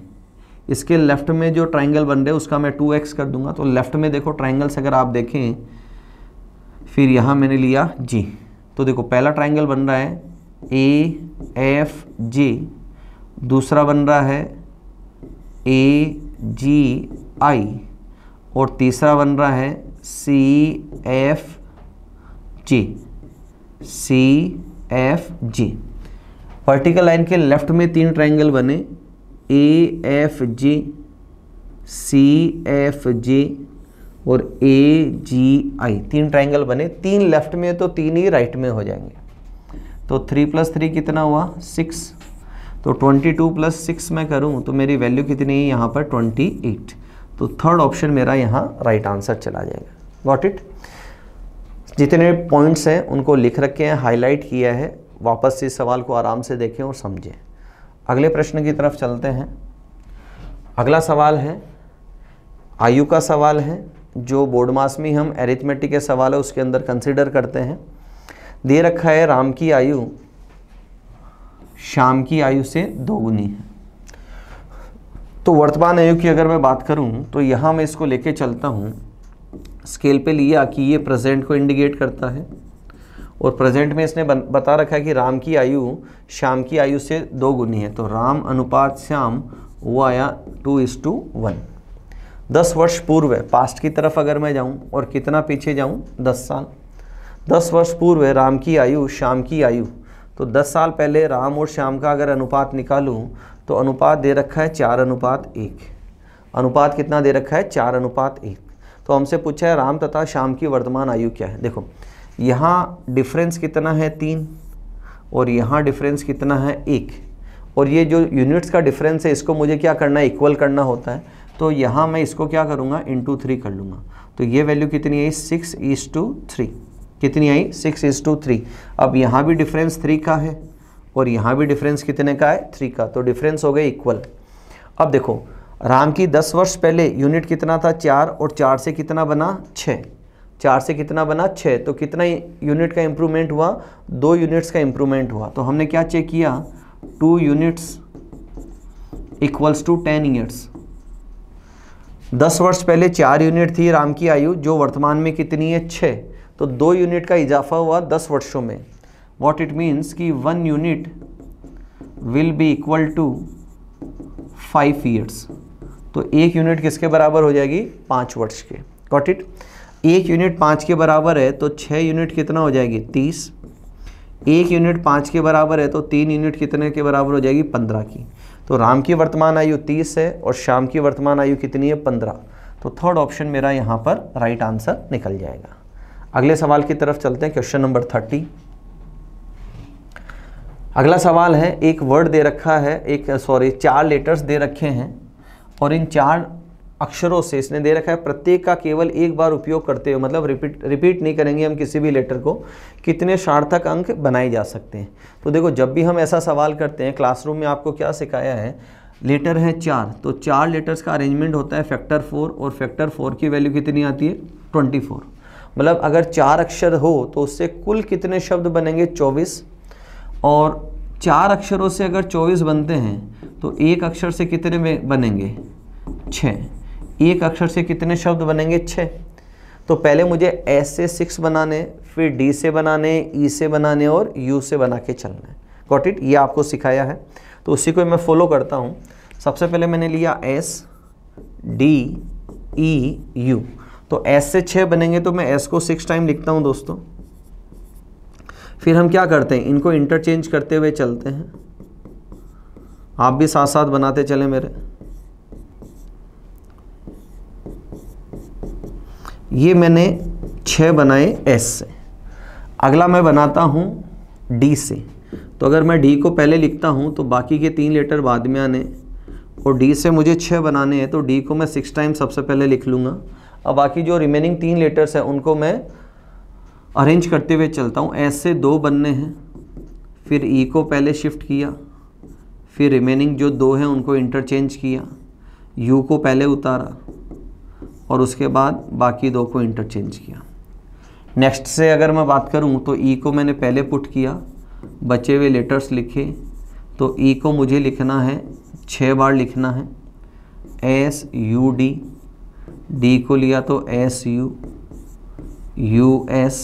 इसके लेफ्ट में जो ट्राइंगल बन रहे उसका मैं टू एक्स कर दूंगा तो लेफ्ट में देखो ट्राइंगल्स अगर आप देखें फिर यहाँ मैंने लिया जी तो देखो पहला ट्राइंगल बन रहा है ए एफ जे दूसरा बन रहा है ए जी आई और तीसरा बन रहा है C F G C F G vertical line के लेफ्ट में तीन ट्रायंगल बने A F G C F जी और ए जी आई तीन ट्रायंगल बने तीन लेफ्ट में तो तीन ही राइट में हो जाएंगे तो थ्री प्लस थ्री कितना हुआ सिक्स तो ट्वेंटी टू प्लस सिक्स मैं करूँ तो मेरी वैल्यू कितनी है यहाँ पर ट्वेंटी एट तो थर्ड ऑप्शन मेरा यहाँ राइट आंसर चला जाएगा वॉट इट जितने पॉइंट्स हैं उनको लिख रखे हैं हाईलाइट किया है वापस से इस सवाल को आराम से देखें और समझें अगले प्रश्न की तरफ चलते हैं अगला सवाल है आयु का सवाल है जो बोर्ड मास में हम एरिथमेटिक के सवाल है उसके अंदर कंसिडर करते हैं दे रखा है राम की आयु शाम की आयु से दोगुनी है तो वर्तमान आयु की अगर मैं बात करूं तो यहाँ मैं इसको लेके चलता हूँ स्केल पे लिया कि ये प्रेजेंट को इंडिकेट करता है और प्रेजेंट में इसने बता रखा है कि राम की आयु शाम की आयु से दो गुनी है तो राम अनुपात श्याम वो आया टू इज़ टू वन दस वर्ष पूर्व है पास्ट की तरफ अगर मैं जाऊं और कितना पीछे जाऊं दस साल दस वर्ष पूर्व राम की आयु श्याम की आयु तो दस साल पहले राम और श्याम का अगर अनुपात निकालूँ तो अनुपात दे रखा है चार अनुपात एक अनुपात कितना दे रखा है चार अनुपात एक तो हमसे पूछा है राम तथा श्याम की वर्तमान आयु क्या है देखो यहाँ डिफरेंस कितना है तीन और यहाँ डिफरेंस कितना है एक और ये जो यूनिट्स का डिफरेंस है इसको मुझे क्या करना है इक्वल करना होता है तो यहाँ मैं इसको क्या करूँगा इंटू थ्री कर लूँगा तो ये वैल्यू कितनी है सिक्स ईज टू थ्री कितनी आई सिक्स इज टू थ्री अब यहाँ भी डिफरेंस थ्री का है और यहाँ भी डिफरेंस कितने का है थ्री का तो डिफरेंस हो गया इक्वल अब देखो राम की दस वर्ष पहले यूनिट कितना था चार और चार से कितना बना छः चार से कितना बना छः तो कितना यूनिट का इम्प्रूवमेंट हुआ दो यूनिट्स का इम्प्रूवमेंट हुआ तो हमने क्या चेक किया two units equals to ten years दस वर्ष पहले चार यूनिट थी राम की आयु जो वर्तमान में कितनी है छः तो दो यूनिट का इजाफा हुआ दस वर्षों में वॉट इट मीन्स कि one unit will be equal to five years तो एक यूनिट किसके बराबर हो जाएगी पाँच वर्ष के वॉट इट एक यूनिट पाँच के बराबर है तो छः यूनिट कितना हो जाएगी तीस एक यूनिट पाँच के बराबर है तो तीन यूनिट कितने के बराबर हो जाएगी पंद्रह की तो राम की वर्तमान आयु तीस है और शाम की वर्तमान आयु कितनी है पंद्रह तो थर्ड ऑप्शन मेरा यहाँ पर राइट आंसर निकल जाएगा अगले सवाल की तरफ चलते हैं क्वेश्चन नंबर थर्टी अगला सवाल है एक वर्ड दे रखा है एक सॉरी चार लेटर्स दे रखे हैं और इन चार अक्षरों से इसने दे रखा है प्रत्येक का केवल एक बार उपयोग करते हुए मतलब रिपीट रिपीट नहीं करेंगे हम किसी भी लेटर को कितने सार्थक अंक बनाए जा सकते हैं तो देखो जब भी हम ऐसा सवाल करते हैं क्लासरूम में आपको क्या सिखाया है लेटर है चार तो चार लेटर्स का अरेंजमेंट होता है फैक्टर फोर और फैक्टर फोर की वैल्यू कितनी आती है ट्वेंटी फोर मतलब अगर चार अक्षर हो तो उससे कुल कितने शब्द बनेंगे चौबीस और चार अक्षरों से अगर चौबीस बनते हैं तो एक अक्षर से कितने में बनेंगे छः एक अक्षर से कितने शब्द बनेंगे छः तो पहले मुझे एस से सिक्स बनाने फिर डी से बनाने ई e से बनाने और यू से बना के चलना है गॉट इट ये आपको सिखाया है तो उसी को मैं फॉलो करता हूँ सबसे पहले मैंने लिया एस डी ई यू तो एस से छः बनेंगे तो मैं एस को सिक्स टाइम लिखता हूँ दोस्तों फिर हम क्या करते हैं इनको इंटरचेंज करते हुए चलते हैं आप भी साथ साथ बनाते चले मेरे ये मैंने छ बनाए एस से अगला मैं बनाता हूँ डी से तो अगर मैं डी को पहले लिखता हूँ तो बाकी के तीन लेटर बाद में आने और डी से मुझे छः बनाने हैं तो डी को मैं सिक्स टाइम सबसे पहले लिख लूँगा अब बाकी जो रिमेनिंग तीन लेटर्स हैं उनको मैं अरेंज करते हुए चलता हूँ एस से दो बनने हैं फिर ई e को पहले शिफ्ट किया फिर रिमेनिंग जो दो हैं उनको इंटरचेंज किया यू को पहले उतारा और उसके बाद बाकी दो को इंटरचेंज किया नेक्स्ट से अगर मैं बात करूँ तो ई e को मैंने पहले पुट किया बचे हुए लेटर्स लिखे तो ई e को मुझे लिखना है छः बार लिखना है एस यू डी डी को लिया तो S U U S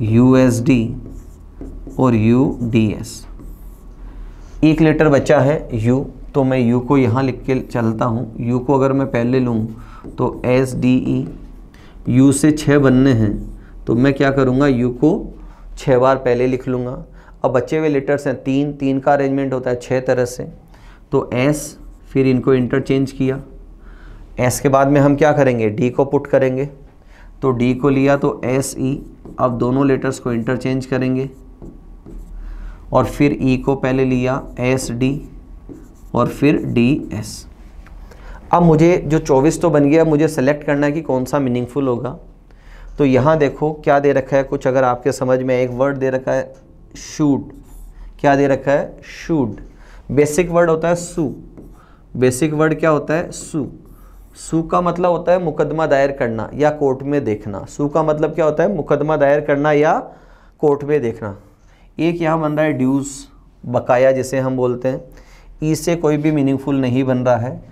U S D और यू डी एस एक लेटर बचा है यू तो मैं यू को यहाँ लिख के चलता हूँ यू को अगर मैं पहले लूँ तो एस डी ई यू से छः बनने हैं तो मैं क्या करूँगा यू को छः बार पहले लिख लूँगा अब बचे हुए लेटर्स हैं तीन तीन का अरेंजमेंट होता है छः तरह से तो एस फिर इनको इंटरचेंज किया एस के बाद में हम क्या करेंगे डी को पुट करेंगे तो डी को लिया तो एस ई e, अब दोनों लेटर्स को इंटरचेंज करेंगे और फिर ई e को पहले लिया एस डी और फिर डी एस अब मुझे जो 24 तो बन गया मुझे सेलेक्ट करना है कि कौन सा मीनिंगफुल होगा तो यहाँ देखो क्या दे रखा है कुछ अगर आपके समझ में एक वर्ड दे रखा है शूड क्या दे रखा है शूड बेसिक वर्ड होता है सू बेसिक वर्ड क्या होता है सू सू का मतलब होता है मुकदमा दायर करना या कोर्ट में देखना सू का मतलब क्या होता है मुकदमा दायर करना या कोर्ट में देखना एक यहाँ बन रहा है ड्यूज़ बकाया जिसे हम बोलते हैं ई से कोई भी मीनिंगफुल नहीं बन रहा है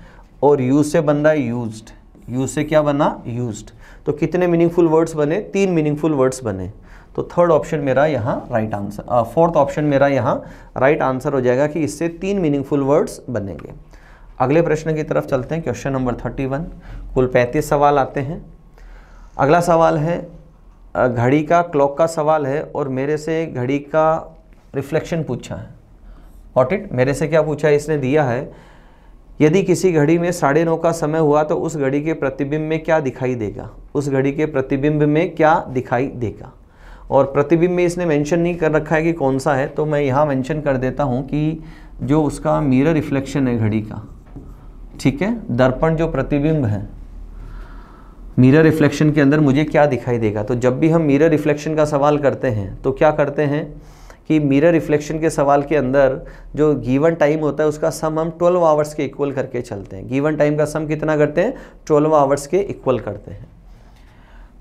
और यू से बन रहा है यूज्ड यू से क्या बना यूज्ड तो कितने मीनिंगफुल वर्ड्स बने तीन मीनिंगफुल वर्ड्स बने तो थर्ड ऑप्शन मेरा यहाँ राइट आंसर फोर्थ ऑप्शन मेरा यहाँ राइट आंसर हो जाएगा कि इससे तीन मीनिंगफुल वर्ड्स बनेंगे अगले प्रश्न की तरफ चलते हैं क्वेश्चन नंबर थर्टी वन कुल पैंतीस सवाल आते हैं अगला सवाल है घड़ी का क्लॉक का सवाल है और मेरे से घड़ी का रिफ्लेक्शन पूछा है वॉट इट मेरे से क्या पूछा है इसने दिया है यदि किसी घड़ी में साढ़े नौ का समय हुआ तो उस घड़ी के प्रतिबिंब में क्या दिखाई देगा उस घड़ी के प्रतिबिंब में क्या दिखाई देगा और प्रतिबिंब में इसने मेंशन नहीं कर रखा है कि कौन सा है तो मैं यहाँ मेंशन कर देता हूँ कि जो उसका मिरर रिफ्लेक्शन है घड़ी का ठीक है दर्पण जो प्रतिबिंब है मिरर रिफ्लेक्शन के अंदर मुझे क्या दिखाई देगा तो जब भी हम मिरर रिफ्लेक्शन का सवाल करते हैं तो क्या करते हैं कि मिरर रिफ्लेक्शन के सवाल के अंदर जो गिवन टाइम होता है उसका सम हम 12 आवर्स के इक्वल करके चलते हैं गिवन टाइम का सम कितना करते हैं 12 आवर्स के इक्वल करते हैं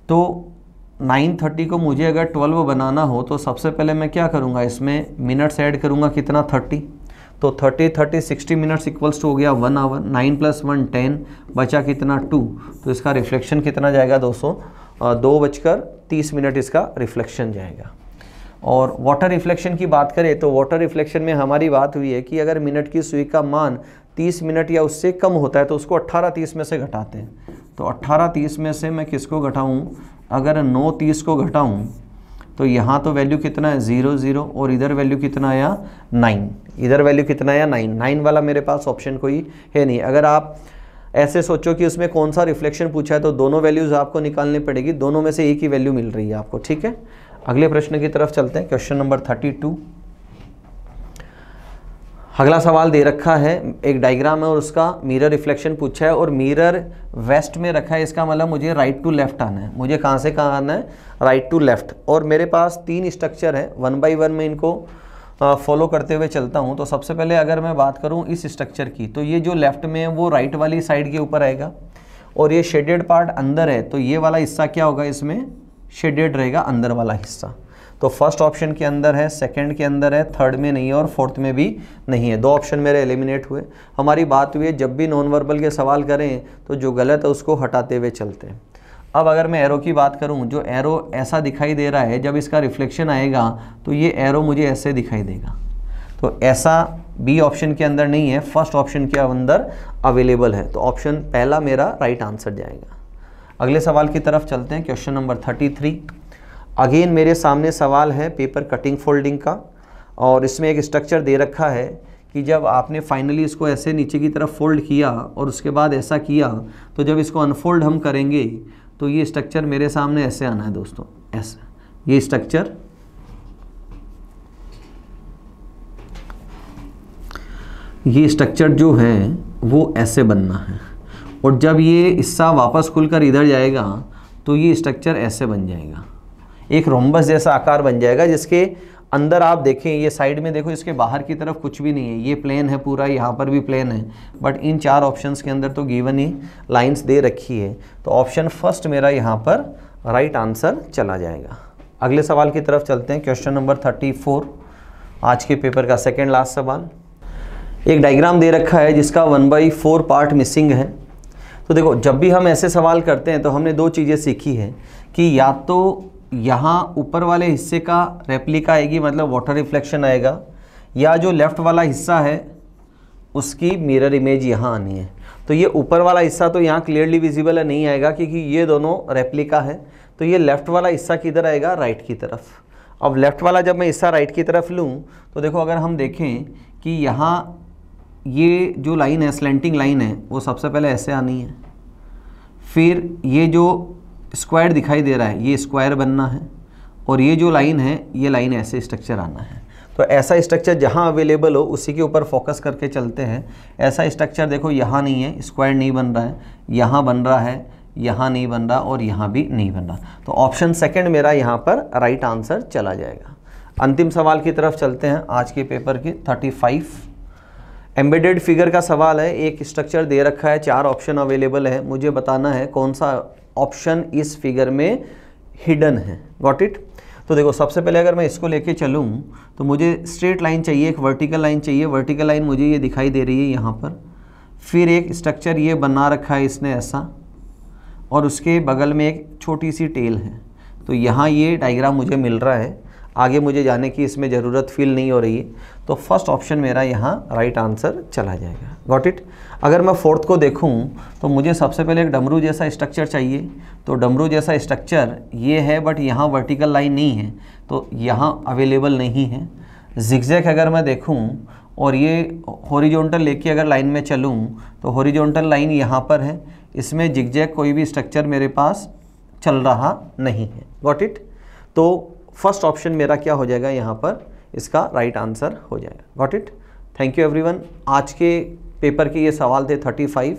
तो 9:30 को मुझे अगर 12 बनाना हो तो सबसे पहले मैं क्या करूँगा इसमें मिनट्स ऐड करूँगा कितना थर्टी तो 30 30 60 मिनट्स इक्वल्स टू हो गया one hour nine plus one ten बचा कितना टू तो इसका रिफ्लेक्शन कितना जाएगा दोस्तों दो बजकर तीस मिनट इसका रिफ्लेक्शन जाएगा और वाटर रिफ्लेक्शन की बात करें तो वाटर रिफ्लेक्शन में हमारी बात हुई है कि अगर मिनट की सुई का मान 30 मिनट या उससे कम होता है तो उसको 18:30 में से घटाते हैं तो 18:30 में से मैं किसको घटाऊं अगर 9:30 को घटाऊं तो यहाँ तो वैल्यू कितना है ज़ीरो ज़ीरो और इधर वैल्यू कितना आया नाइन इधर वैल्यू कितना आया नाइन नाइन वाला मेरे पास ऑप्शन कोई है नहीं अगर आप ऐसे सोचो कि उसमें कौन सा रिफ्लेक्शन पूछा है तो दोनों वैल्यूज़ आपको निकालनी पड़ेगी दोनों में से एक ही वैल्यू मिल रही है आपको ठीक है अगले प्रश्न की तरफ चलते हैं क्वेश्चन नंबर थर्टी टू अगला सवाल दे रखा है एक डायग्राम है और उसका मिरर रिफ्लेक्शन पूछा है और मिरर वेस्ट में रखा है इसका मतलब मुझे राइट टू लेफ्ट आना है मुझे कहाँ से कहाँ आना है राइट टू लेफ्ट और मेरे पास तीन स्ट्रक्चर है वन बाई वन में इनको फॉलो करते हुए चलता हूँ तो सबसे पहले अगर मैं बात करूँ इस स्ट्रक्चर की तो ये जो लेफ्ट में है वो राइट वाली साइड के ऊपर आएगा और ये शेडेड पार्ट अंदर है तो ये वाला हिस्सा क्या होगा इसमें शेडेड रहेगा अंदर वाला हिस्सा तो फर्स्ट ऑप्शन के अंदर है सेकंड के अंदर है थर्ड में नहीं है और फोर्थ में भी नहीं है दो ऑप्शन मेरे एलिमिनेट हुए हमारी बात हुई है जब भी नॉन वर्बल के सवाल करें तो जो गलत है उसको हटाते हुए चलते हैं अब अगर मैं एरो की बात करूं जो एरो ऐसा दिखाई दे रहा है जब इसका रिफ्लेक्शन आएगा तो ये एरो मुझे ऐसे दिखाई देगा तो ऐसा बी ऑप्शन के अंदर नहीं है फर्स्ट ऑप्शन के अंदर अवेलेबल है तो ऑप्शन पहला मेरा राइट आंसर जाएगा अगले सवाल की तरफ चलते हैं question number thirty three again मेरे सामने सवाल है पेपर कटिंग फोल्डिंग का और इसमें एक स्ट्रक्चर दे रखा है कि जब आपने फाइनली इसको ऐसे नीचे की तरफ फोल्ड किया और उसके बाद ऐसा किया तो जब इसको अनफोल्ड हम करेंगे तो ये स्ट्रक्चर मेरे सामने ऐसे आना है दोस्तों ऐसा ये स्ट्रक्चर ये स्ट्रक्चर जो है वो ऐसे बनना है और जब ये हिस्सा वापस खुलकर इधर जाएगा तो ये स्ट्रक्चर ऐसे बन जाएगा एक रोम्बस जैसा आकार बन जाएगा जिसके अंदर आप देखें ये साइड में देखो इसके बाहर की तरफ कुछ भी नहीं है ये प्लेन है पूरा यहाँ पर भी प्लेन है बट इन चार ऑप्शंस के अंदर तो गिवन ही लाइंस दे रखी है तो ऑप्शन फर्स्ट मेरा यहाँ पर राइट आंसर चला जाएगा अगले सवाल की तरफ चलते हैं क्वेश्चन नंबर थर्टी फोर आज के पेपर का सेकेंड लास्ट सवाल एक डायग्राम दे रखा है जिसका one by four part missing है तो देखो जब भी हम ऐसे सवाल करते हैं तो हमने दो चीज़ें सीखी है कि या तो यहाँ ऊपर वाले हिस्से का रेप्लिका आएगी मतलब वाटर रिफ्लेक्शन आएगा या जो लेफ़्ट वाला हिस्सा है उसकी मिरर इमेज यहाँ आनी है तो ये ऊपर वाला हिस्सा तो यहाँ क्लियरली विजिबल है नहीं आएगा क्योंकि ये दोनों रेप्लिका है तो ये लेफ़्ट वाला हिस्सा किधर आएगा राइट की तरफ अब लेफ़्ट वाला जब मैं हिस्सा राइट की तरफ लूँ तो देखो अगर हम देखें कि यहाँ ये जो लाइन है स्लेंटिंग लाइन है वो सबसे पहले ऐसे आनी है फिर ये जो स्क्वायर दिखाई दे रहा है ये स्क्वायर बनना है और ये जो लाइन है ये लाइन ऐसे स्ट्रक्चर आना है तो ऐसा स्ट्रक्चर जहाँ अवेलेबल हो उसी के ऊपर फोकस करके चलते हैं ऐसा स्ट्रक्चर देखो यहाँ नहीं है स्क्वायर नहीं बन रहा है यहाँ बन रहा है यहाँ नहीं बन रहा और यहाँ भी नहीं बन रहा तो ऑप्शन सेकंड मेरा यहाँ पर राइट आंसर चला जाएगा अंतिम सवाल की तरफ चलते हैं आज के पेपर की 35 एम्बेडेड फिगर का सवाल है एक स्ट्रक्चर दे रखा है चार ऑप्शन अवेलेबल है मुझे बताना है कौन सा ऑप्शन इस फिगर में हिडन है गॉट इट तो देखो सबसे पहले अगर मैं इसको लेके चलूँ तो मुझे स्ट्रेट लाइन चाहिए एक वर्टिकल लाइन चाहिए वर्टिकल लाइन मुझे ये दिखाई दे रही है यहाँ पर फिर एक स्ट्रक्चर ये बना रखा है इसने ऐसा और उसके बगल में एक छोटी सी टेल है तो यहाँ ये डायग्राम मुझे मिल रहा है आगे मुझे जाने की इसमें ज़रूरत फील नहीं हो रही है तो फर्स्ट ऑप्शन मेरा यहाँ राइट आंसर चला जाएगा गॉट इट अगर मैं फोर्थ को देखूं तो मुझे सबसे पहले एक डमरू जैसा स्ट्रक्चर चाहिए तो डमरू जैसा स्ट्रक्चर ये है बट यहाँ वर्टिकल लाइन नहीं है तो यहाँ अवेलेबल नहीं है जिगजैक अगर मैं देखूं और ये हॉरिजॉन्टल लेके अगर लाइन में चलूँ तो हॉरिजॉन्टल लाइन यहाँ पर है इसमें जिगजैक कोई भी स्ट्रक्चर मेरे पास चल रहा नहीं है गॉट इट तो फर्स्ट ऑप्शन मेरा क्या हो जाएगा यहाँ पर इसका राइट right आंसर हो जाएगा got it thank you everyone आज के पेपर के ये सवाल थे 35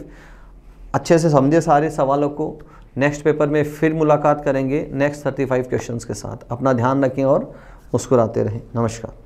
अच्छे से समझे सारे सवालों को नेक्स्ट पेपर में फिर मुलाकात करेंगे नेक्स्ट 35 क्वेश्चंस के साथ अपना ध्यान रखें और मुस्कुराते रहें नमस्कार